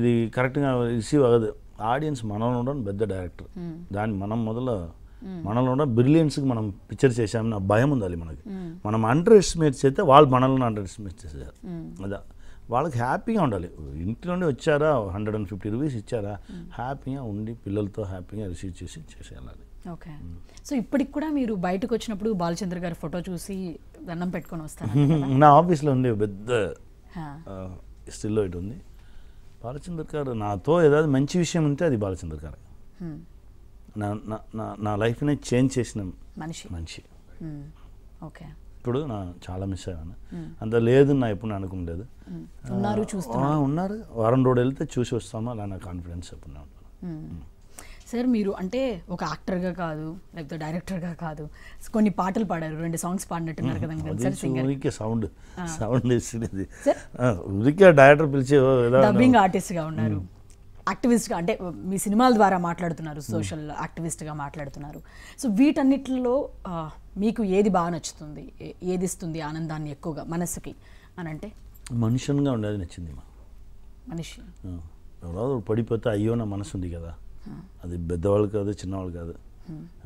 ఇది కరెక్ట్గా రిసీవ్ అవ్వదు ఆడియన్స్ మనం ఉండడం పెద్ద డైరెక్టర్ దాన్ని మనం మొదలు మనలో ఉన్న బ్రిలియన్స్కి మనం పిక్చర్ చేసామని భయం ఉండాలి మనకి మనం అండర్ ఎస్టిమేట్ చేస్తే వాళ్ళు మనల్ని అండర్ ఎస్టిమేట్ చేసేసారు అదా వాళ్ళకి హ్యాపీగా ఉండాలి ఇంటి నుండి వచ్చారా హండ్రెడ్ అండ్ ఫిఫ్టీ రూపీస్ ఇచ్చారా హ్యాపీగా ఉండి పిల్లలతో హ్యాపీగా రిసీవ్ చేసి చేసేయాలి ఓకే సో ఇప్పటికి కూడా మీరు బయటకు వచ్చినప్పుడు బాలచంద్ర గారి ఫోటో చూసి దండం పెట్టుకొని వస్తాను నా ఆఫీస్లో ఉంది పెద్ద స్టిల్లో ఇటు ఉంది బాలచంద్ర గారు నాతో ఏదో మంచి విషయం ఉంటే అది బాలచంద్ర గారు hmm. నా నా లైఫ్ని చేంజ్ చేసిన మనిషి మనిషి ఓకే ఇప్పుడు నా చాలా మిస్ అయ్యాను అంత లేదు నా ఎప్పుడు అనుకోలేదు ఉన్నారు ఉన్నారు వారం రోజు వెళ్తే చూసి వస్తాము అలా నా కాన్ఫిడెన్స్ ఎప్పుడు ఉంటాను సార్ మీరు అంటే ఒక యాక్టర్గా కాదు లేకపోతే డైరెక్టర్గా కాదు కొన్ని పాటలు పాడారు రెండు సాంగ్స్ పాడినట్టున్నారు కదా ఊరికే సౌండ్ సౌండ్ వేసినది ఊరికే డైరెక్టర్ పిలిచే డబ్బింగ్ ఆర్టిస్ట్గా ఉన్నారు యాక్టివిస్ట్గా అంటే మీ సినిమాల ద్వారా మాట్లాడుతున్నారు సోషల్ hmm. యాక్టివిస్ట్గా మాట్లాడుతున్నారు సో వీటన్నిటిలో మీకు ఏది బాగా నచ్చుతుంది ఏది ఇస్తుంది ఆనందాన్ని ఎక్కువగా మనసుకి అని అంటే మనుషునిగా ఉండేది నచ్చింది మా మనిషి ఎవరో పడిపోతే అయ్యో నా మనసు ఉంది కదా అది పెద్దవాళ్ళు కాదు చిన్నవాళ్ళు కాదు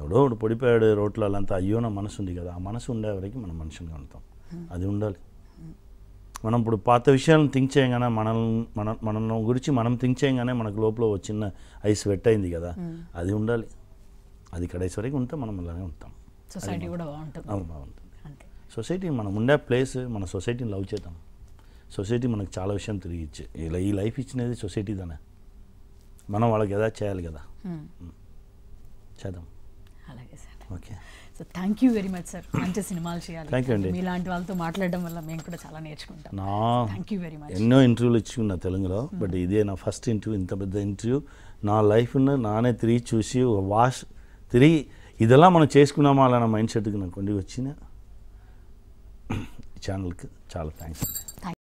ఎవడో ఒకటి పడిపోయాడు రోడ్లంతా అంతా అయ్యో నా మనసు ఉంది కదా ఆ మనసు ఉండే వరకు మనం మనుషులుగా ఉంటాం అది ఉండాలి మనం ఇప్పుడు పాత విషయాలను థింక్ చేయగానే మనం మన మన గురించి మనం థింక్ చేయగానే మనకు లోపల చిన్న ఐస్ వెట్ అయింది కదా అది ఉండాలి అది కడేసి వరకు ఉంటే మనం అలానే ఉంటాం సొసైటీ కూడా బాగుంటుంది అవును బాగుంటుంది సొసైటీ మనం ఉండే ప్లేస్ మన సొసైటీని లవ్ చేద్దాం సొసైటీ మనకు చాలా విషయం తిరిగి ఇచ్చే ఇలా ఈ లైఫ్ ఇచ్చినది సొసైటీ దానే మనం వాళ్ళకి ఏదో చేయాలి కదా చేద్దాం అలాగే sir okay thank you very much sir మంచి సినిమాలు చేయాలి మీలాంటి వాళ్ళతో మాట్లాడడం వల్ల మేము కూడా చాలా నేర్చుకుంటాం వెరీ మచ్ ఎన్నో ఇంటర్వ్యూలు ఇచ్చుకున్నా తెలుగులో hmm. బట్ ఇదే నా ఫస్ట్ ఇంటర్వ్యూ ఇంత పెద్ద ఇంటర్వ్యూ నా లైఫ్ను నానే తిరిగి చూసి వాష్ తిరిగి ఇదెలా మనం చేసుకున్నామా అలా మైండ్ సెట్కి నాకు వచ్చిన ఛానల్కి చాలా థ్యాంక్స్ అండి